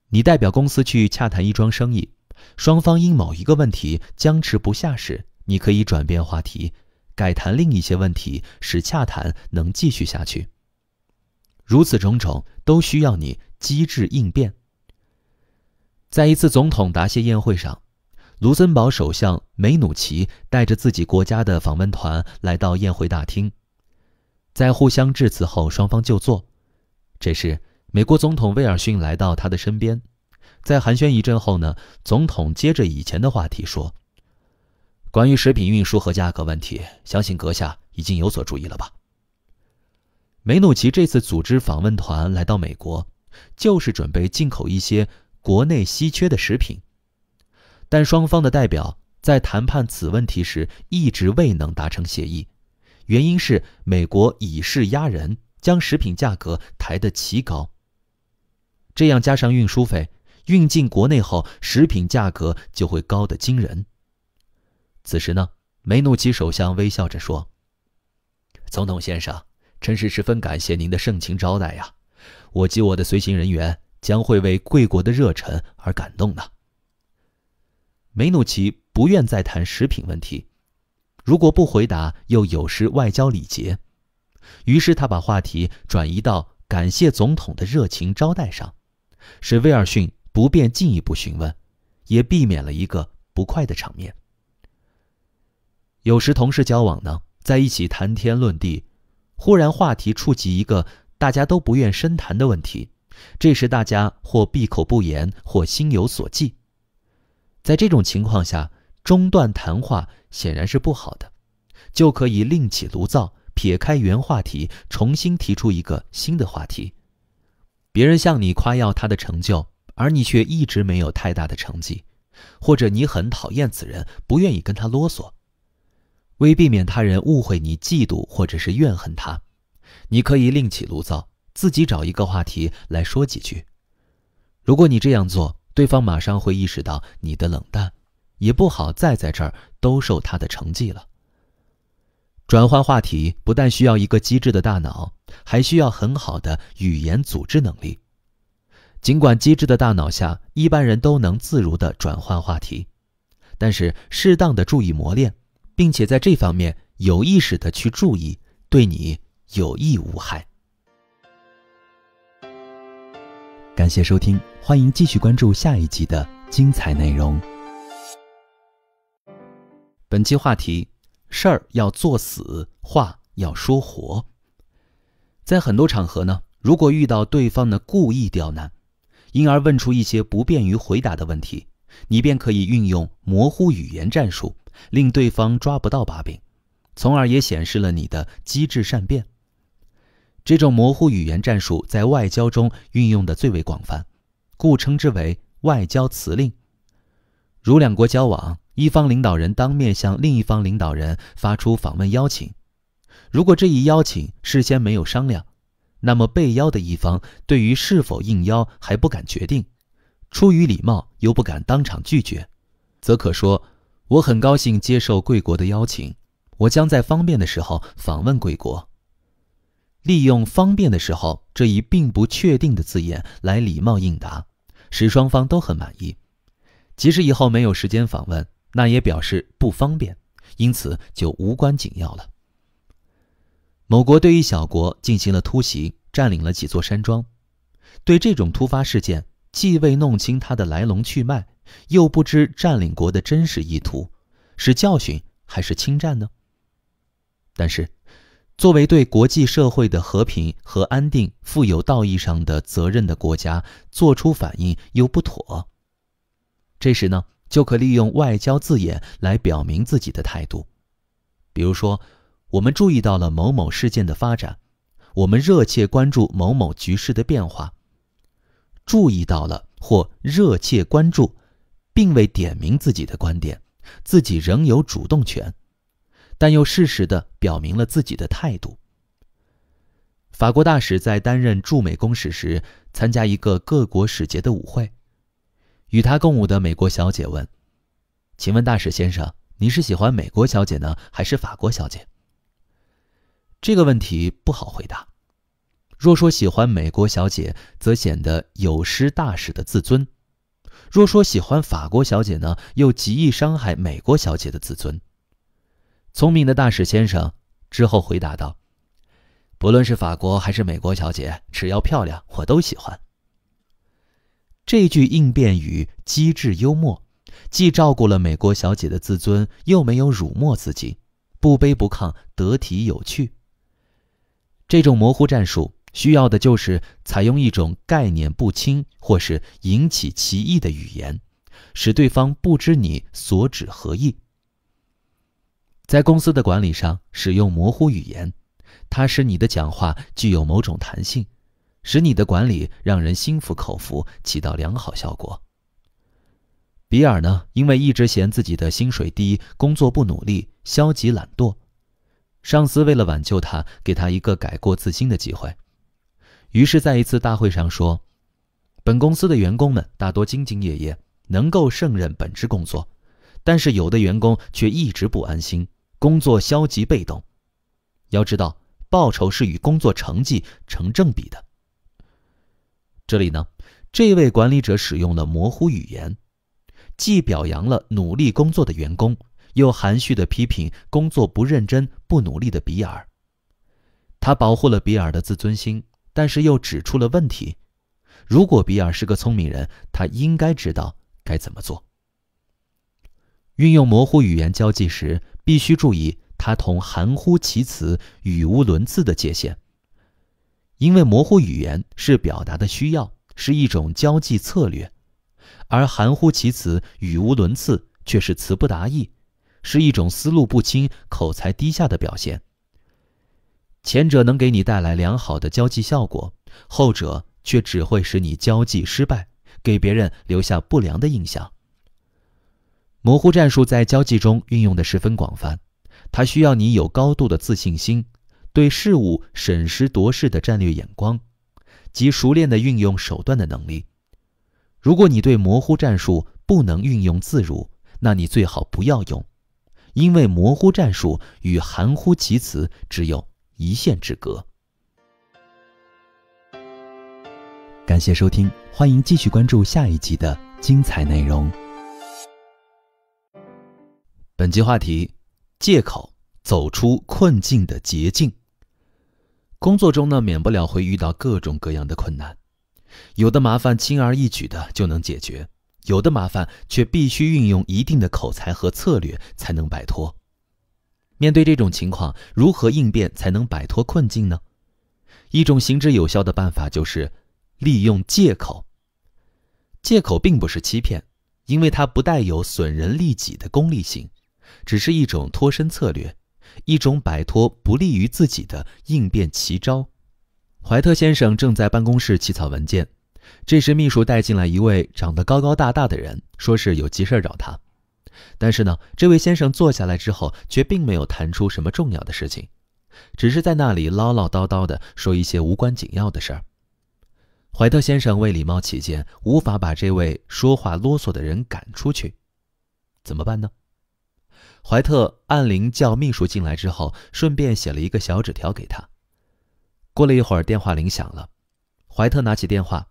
你代表公司去洽谈一桩生意，双方因某一个问题僵持不下时，你可以转变话题。改谈另一些问题，使洽谈能继续下去。如此种种都需要你机智应变。在一次总统答谢宴会上，卢森堡首相梅努奇带着自己国家的访问团来到宴会大厅，在互相致辞后，双方就坐。这时，美国总统威尔逊来到他的身边，在寒暄一阵后呢，总统接着以前的话题说。关于食品运输和价格问题，相信阁下已经有所注意了吧？梅努奇这次组织访问团来到美国，就是准备进口一些国内稀缺的食品，但双方的代表在谈判此问题时一直未能达成协议，原因是美国以势压人，将食品价格抬得奇高。这样加上运输费，运进国内后，食品价格就会高得惊人。此时呢，梅努奇首相微笑着说：“总统先生，真是十分感谢您的盛情招待呀！我及我的随行人员将会为贵国的热忱而感动的。”梅努奇不愿再谈食品问题，如果不回答，又有失外交礼节，于是他把话题转移到感谢总统的热情招待上，使威尔逊不便进一步询问，也避免了一个不快的场面。有时同事交往呢，在一起谈天论地，忽然话题触及一个大家都不愿深谈的问题，这时大家或闭口不言，或心有所忌。在这种情况下，中断谈话显然是不好的，就可以另起炉灶，撇开原话题，重新提出一个新的话题。别人向你夸耀他的成就，而你却一直没有太大的成绩，或者你很讨厌此人，不愿意跟他啰嗦。为避免他人误会你嫉妒或者是怨恨他，你可以另起炉灶，自己找一个话题来说几句。如果你这样做，对方马上会意识到你的冷淡，也不好再在这儿兜售他的成绩了。转换话题不但需要一个机智的大脑，还需要很好的语言组织能力。尽管机智的大脑下，一般人都能自如地转换话题，但是适当的注意磨练。并且在这方面有意识的去注意，对你有益无害。感谢收听，欢迎继续关注下一集的精彩内容。本期话题：事儿要作死，话要说活。在很多场合呢，如果遇到对方的故意刁难，因而问出一些不便于回答的问题。你便可以运用模糊语言战术，令对方抓不到把柄，从而也显示了你的机智善变。这种模糊语言战术在外交中运用的最为广泛，故称之为外交辞令。如两国交往，一方领导人当面向另一方领导人发出访问邀请，如果这一邀请事先没有商量，那么被邀的一方对于是否应邀还不敢决定。出于礼貌，又不敢当场拒绝，则可说：“我很高兴接受贵国的邀请，我将在方便的时候访问贵国。”利用“方便的时候”这一并不确定的字眼来礼貌应答，使双方都很满意。即使以后没有时间访问，那也表示不方便，因此就无关紧要了。某国对一小国进行了突袭，占领了几座山庄。对这种突发事件，既未弄清它的来龙去脉，又不知占领国的真实意图，是教训还是侵占呢？但是，作为对国际社会的和平和安定负有道义上的责任的国家，做出反应又不妥。这时呢，就可利用外交字眼来表明自己的态度，比如说，我们注意到了某某事件的发展，我们热切关注某某局势的变化。注意到了或热切关注，并未点明自己的观点，自己仍有主动权，但又适时的表明了自己的态度。法国大使在担任驻美公使时，参加一个各国使节的舞会，与他共舞的美国小姐问：“请问大使先生，你是喜欢美国小姐呢，还是法国小姐？”这个问题不好回答。若说喜欢美国小姐，则显得有失大使的自尊；若说喜欢法国小姐呢，又极易伤害美国小姐的自尊。聪明的大使先生之后回答道：“不论是法国还是美国小姐，只要漂亮，我都喜欢。”这句应变语机智幽默，既照顾了美国小姐的自尊，又没有辱没自己，不卑不亢，得体有趣。这种模糊战术。需要的就是采用一种概念不清或是引起歧义的语言，使对方不知你所指何意。在公司的管理上使用模糊语言，它使你的讲话具有某种弹性，使你的管理让人心服口服，起到良好效果。比尔呢，因为一直嫌自己的薪水低，工作不努力，消极懒惰，上司为了挽救他，给他一个改过自新的机会。于是，在一次大会上说：“本公司的员工们大多兢兢业业，能够胜任本职工作，但是有的员工却一直不安心，工作消极被动。要知道，报酬是与工作成绩成正比的。”这里呢，这位管理者使用了模糊语言，既表扬了努力工作的员工，又含蓄的批评工作不认真、不努力的比尔。他保护了比尔的自尊心。但是又指出了问题。如果比尔是个聪明人，他应该知道该怎么做。运用模糊语言交际时，必须注意它同含糊其辞、语无伦次的界限，因为模糊语言是表达的需要，是一种交际策略，而含糊其辞、语无伦次却是词不达意，是一种思路不清、口才低下的表现。前者能给你带来良好的交际效果，后者却只会使你交际失败，给别人留下不良的印象。模糊战术在交际中运用的十分广泛，它需要你有高度的自信心，对事物审时度势的战略眼光，及熟练的运用手段的能力。如果你对模糊战术不能运用自如，那你最好不要用，因为模糊战术与含糊其辞只有。一线之隔。感谢收听，欢迎继续关注下一集的精彩内容。本集话题：借口，走出困境的捷径。工作中呢，免不了会遇到各种各样的困难，有的麻烦轻而易举的就能解决，有的麻烦却必须运用一定的口才和策略才能摆脱。面对这种情况，如何应变才能摆脱困境呢？一种行之有效的办法就是利用借口。借口并不是欺骗，因为它不带有损人利己的功利性，只是一种脱身策略，一种摆脱不利于自己的应变奇招。怀特先生正在办公室起草文件，这时秘书带进来一位长得高高大大的人，说是有急事找他。但是呢，这位先生坐下来之后，却并没有谈出什么重要的事情，只是在那里唠唠叨叨的说一些无关紧要的事儿。怀特先生为礼貌起见，无法把这位说话啰嗦的人赶出去，怎么办呢？怀特按铃叫秘书进来之后，顺便写了一个小纸条给他。过了一会儿，电话铃响了，怀特拿起电话：“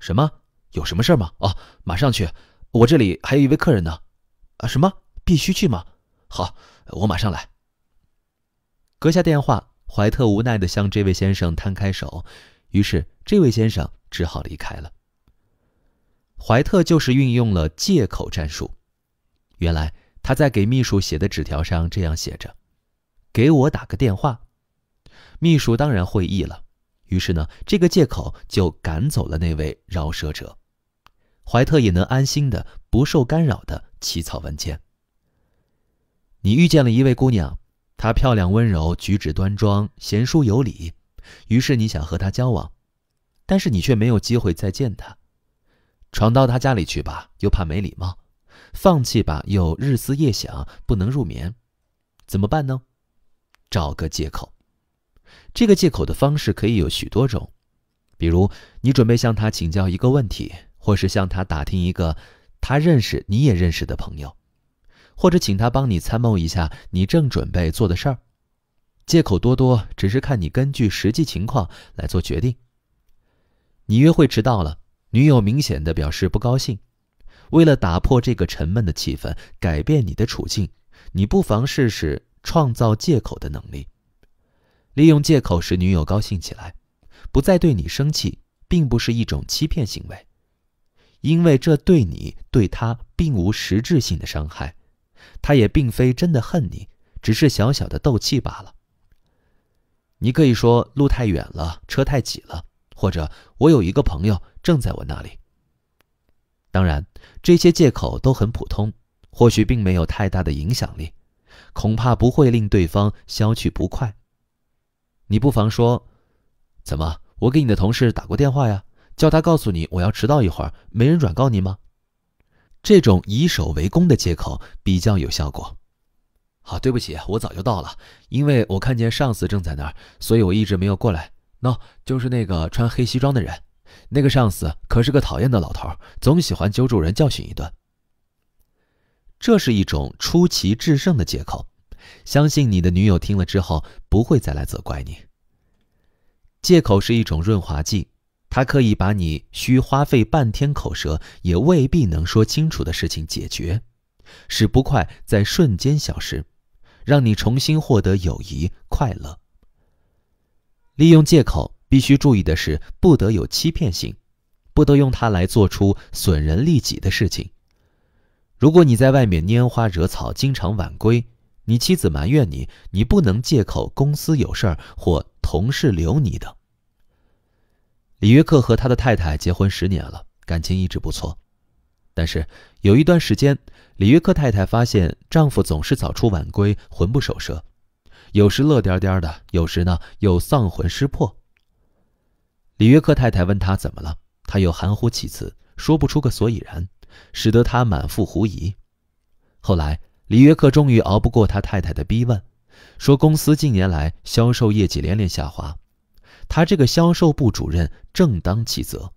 什么？有什么事吗？”“哦，马上去，我这里还有一位客人呢。”啊，什么必须去吗？好，我马上来。搁下电话，怀特无奈的向这位先生摊开手，于是这位先生只好离开了。怀特就是运用了借口战术。原来他在给秘书写的纸条上这样写着：“给我打个电话。”秘书当然会意了，于是呢，这个借口就赶走了那位饶舌者，怀特也能安心的不受干扰的。起草文件。你遇见了一位姑娘，她漂亮温柔，举止端庄，贤淑有礼。于是你想和她交往，但是你却没有机会再见她。闯到她家里去吧，又怕没礼貌；放弃吧，又日思夜想，不能入眠。怎么办呢？找个借口。这个借口的方式可以有许多种，比如你准备向她请教一个问题，或是向她打听一个。他认识你也认识的朋友，或者请他帮你参谋一下你正准备做的事儿。借口多多，只是看你根据实际情况来做决定。你约会迟到了，女友明显的表示不高兴。为了打破这个沉闷的气氛，改变你的处境，你不妨试试创造借口的能力，利用借口使女友高兴起来，不再对你生气，并不是一种欺骗行为。因为这对你对他并无实质性的伤害，他也并非真的恨你，只是小小的斗气罢了。你可以说路太远了，车太挤了，或者我有一个朋友正在我那里。当然，这些借口都很普通，或许并没有太大的影响力，恐怕不会令对方消去不快。你不妨说，怎么，我给你的同事打过电话呀？叫他告诉你，我要迟到一会儿，没人转告你吗？这种以守为攻的借口比较有效果。好，对不起，我早就到了，因为我看见上司正在那儿，所以我一直没有过来。喏，就是那个穿黑西装的人，那个上司可是个讨厌的老头，总喜欢揪住人教训一顿。这是一种出奇制胜的借口，相信你的女友听了之后不会再来责怪你。借口是一种润滑剂。他可以把你需花费半天口舌也未必能说清楚的事情解决，使不快在瞬间消失，让你重新获得友谊、快乐。利用借口必须注意的是，不得有欺骗性，不得用它来做出损人利己的事情。如果你在外面拈花惹草，经常晚归，你妻子埋怨你，你不能借口公司有事儿或同事留你的。李约克和他的太太结婚十年了，感情一直不错。但是有一段时间，李约克太太发现丈夫总是早出晚归、魂不守舍，有时乐颠颠的，有时呢又丧魂失魄。李约克太太问他怎么了，他又含糊其辞，说不出个所以然，使得他满腹狐疑。后来，李约克终于熬不过他太太的逼问，说公司近年来销售业绩连连下滑。他这个销售部主任正当其责。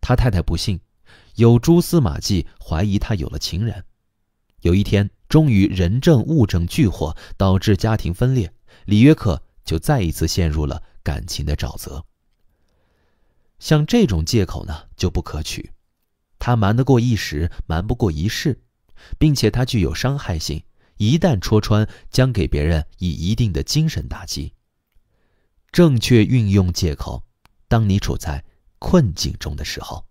他太太不信，有蛛丝马迹，怀疑他有了情人。有一天，终于人证物证俱获，导致家庭分裂。里约克就再一次陷入了感情的沼泽。像这种借口呢，就不可取。他瞒得过一时，瞒不过一世，并且他具有伤害性，一旦戳穿，将给别人以一定的精神打击。正确运用借口，当你处在困境中的时候。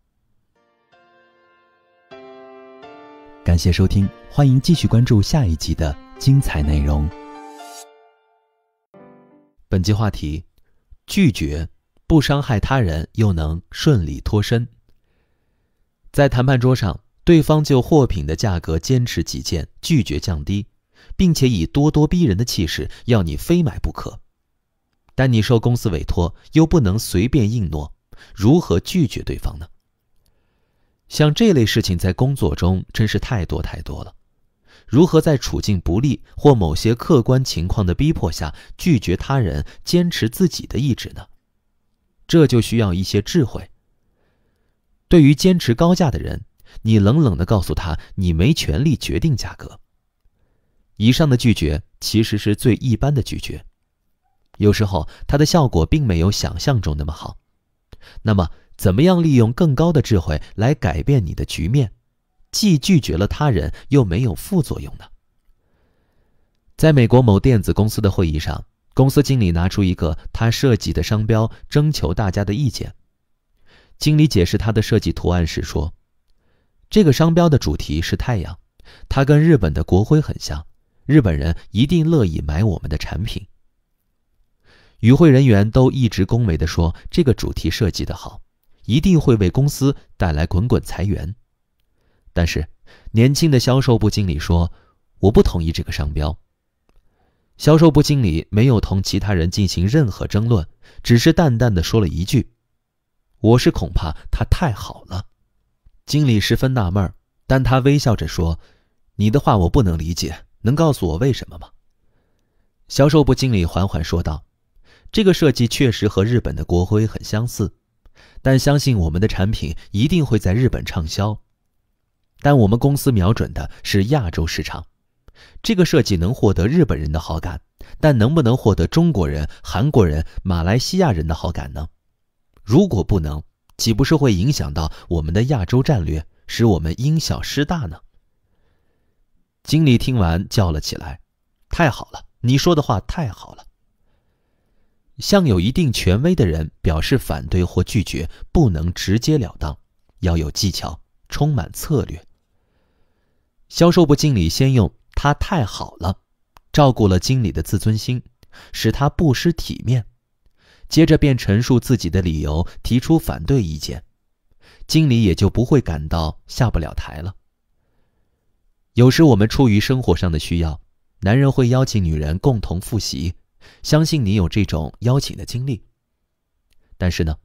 感谢收听，欢迎继续关注下一集的精彩内容。本集话题：拒绝不伤害他人，又能顺利脱身。在谈判桌上，对方就货品的价格坚持己见，拒绝降低，并且以咄咄逼人的气势要你非买不可。但你受公司委托，又不能随便应诺，如何拒绝对方呢？像这类事情在工作中真是太多太多了。如何在处境不利或某些客观情况的逼迫下拒绝他人，坚持自己的意志呢？这就需要一些智慧。对于坚持高价的人，你冷冷地告诉他：“你没权利决定价格。”以上的拒绝其实是最一般的拒绝。有时候它的效果并没有想象中那么好，那么怎么样利用更高的智慧来改变你的局面，既拒绝了他人又没有副作用呢？在美国某电子公司的会议上，公司经理拿出一个他设计的商标，征求大家的意见。经理解释他的设计图案时说：“这个商标的主题是太阳，它跟日本的国徽很像，日本人一定乐意买我们的产品。”与会人员都一直恭维地说：“这个主题设计得好，一定会为公司带来滚滚财源。”但是，年轻的销售部经理说：“我不同意这个商标。”销售部经理没有同其他人进行任何争论，只是淡淡的说了一句：“我是恐怕它太好了。”经理十分纳闷，但他微笑着说：“你的话我不能理解，能告诉我为什么吗？”销售部经理缓缓说道。这个设计确实和日本的国徽很相似，但相信我们的产品一定会在日本畅销。但我们公司瞄准的是亚洲市场，这个设计能获得日本人的好感，但能不能获得中国人、韩国人、马来西亚人的好感呢？如果不能，岂不是会影响到我们的亚洲战略，使我们因小失大呢？经理听完叫了起来：“太好了，你说的话太好了。”向有一定权威的人表示反对或拒绝，不能直截了当，要有技巧，充满策略。销售部经理先用“他太好了”，照顾了经理的自尊心，使他不失体面，接着便陈述自己的理由，提出反对意见，经理也就不会感到下不了台了。有时我们出于生活上的需要，男人会邀请女人共同复习。相信你有这种邀请的经历，但是呢，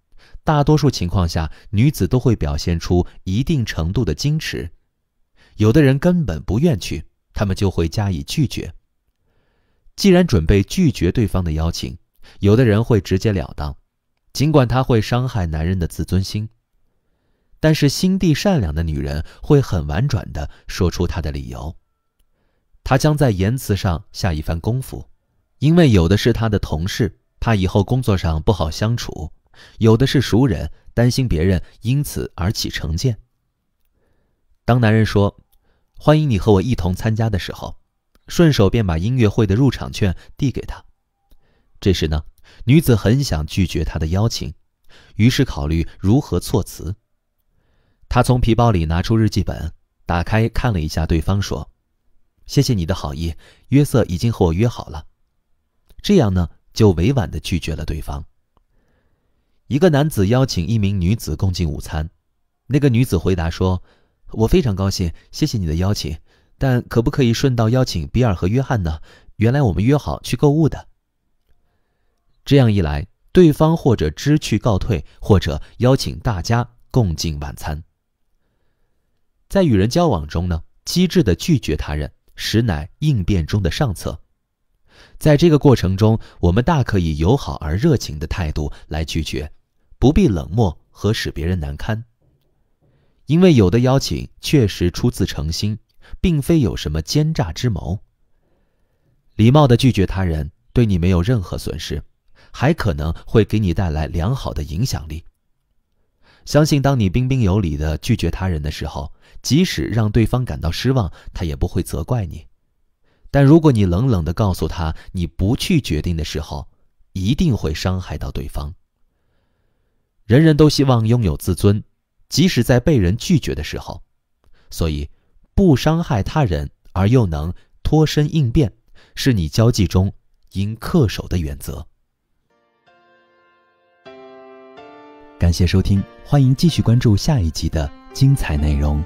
大多数情况下，女子都会表现出一定程度的矜持。有的人根本不愿去，他们就会加以拒绝。既然准备拒绝对方的邀请，有的人会直截了当，尽管他会伤害男人的自尊心，但是心地善良的女人会很婉转的说出她的理由。她将在言辞上下一番功夫。因为有的是他的同事，怕以后工作上不好相处；有的是熟人，担心别人因此而起成见。当男人说：“欢迎你和我一同参加”的时候，顺手便把音乐会的入场券递给他。这时呢，女子很想拒绝他的邀请，于是考虑如何措辞。她从皮包里拿出日记本，打开看了一下，对方说：“谢谢你的好意，约瑟已经和我约好了。”这样呢，就委婉地拒绝了对方。一个男子邀请一名女子共进午餐，那个女子回答说：“我非常高兴，谢谢你的邀请，但可不可以顺道邀请比尔和约翰呢？原来我们约好去购物的。”这样一来，对方或者知趣告退，或者邀请大家共进晚餐。在与人交往中呢，机智的拒绝他人，实乃应变中的上策。在这个过程中，我们大可以友好而热情的态度来拒绝，不必冷漠和使别人难堪。因为有的邀请确实出自诚心，并非有什么奸诈之谋。礼貌地拒绝他人，对你没有任何损失，还可能会给你带来良好的影响力。相信当你彬彬有礼地拒绝他人的时候，即使让对方感到失望，他也不会责怪你。但如果你冷冷的告诉他你不去决定的时候，一定会伤害到对方。人人都希望拥有自尊，即使在被人拒绝的时候。所以，不伤害他人而又能脱身应变，是你交际中应恪守的原则。感谢收听，欢迎继续关注下一集的精彩内容。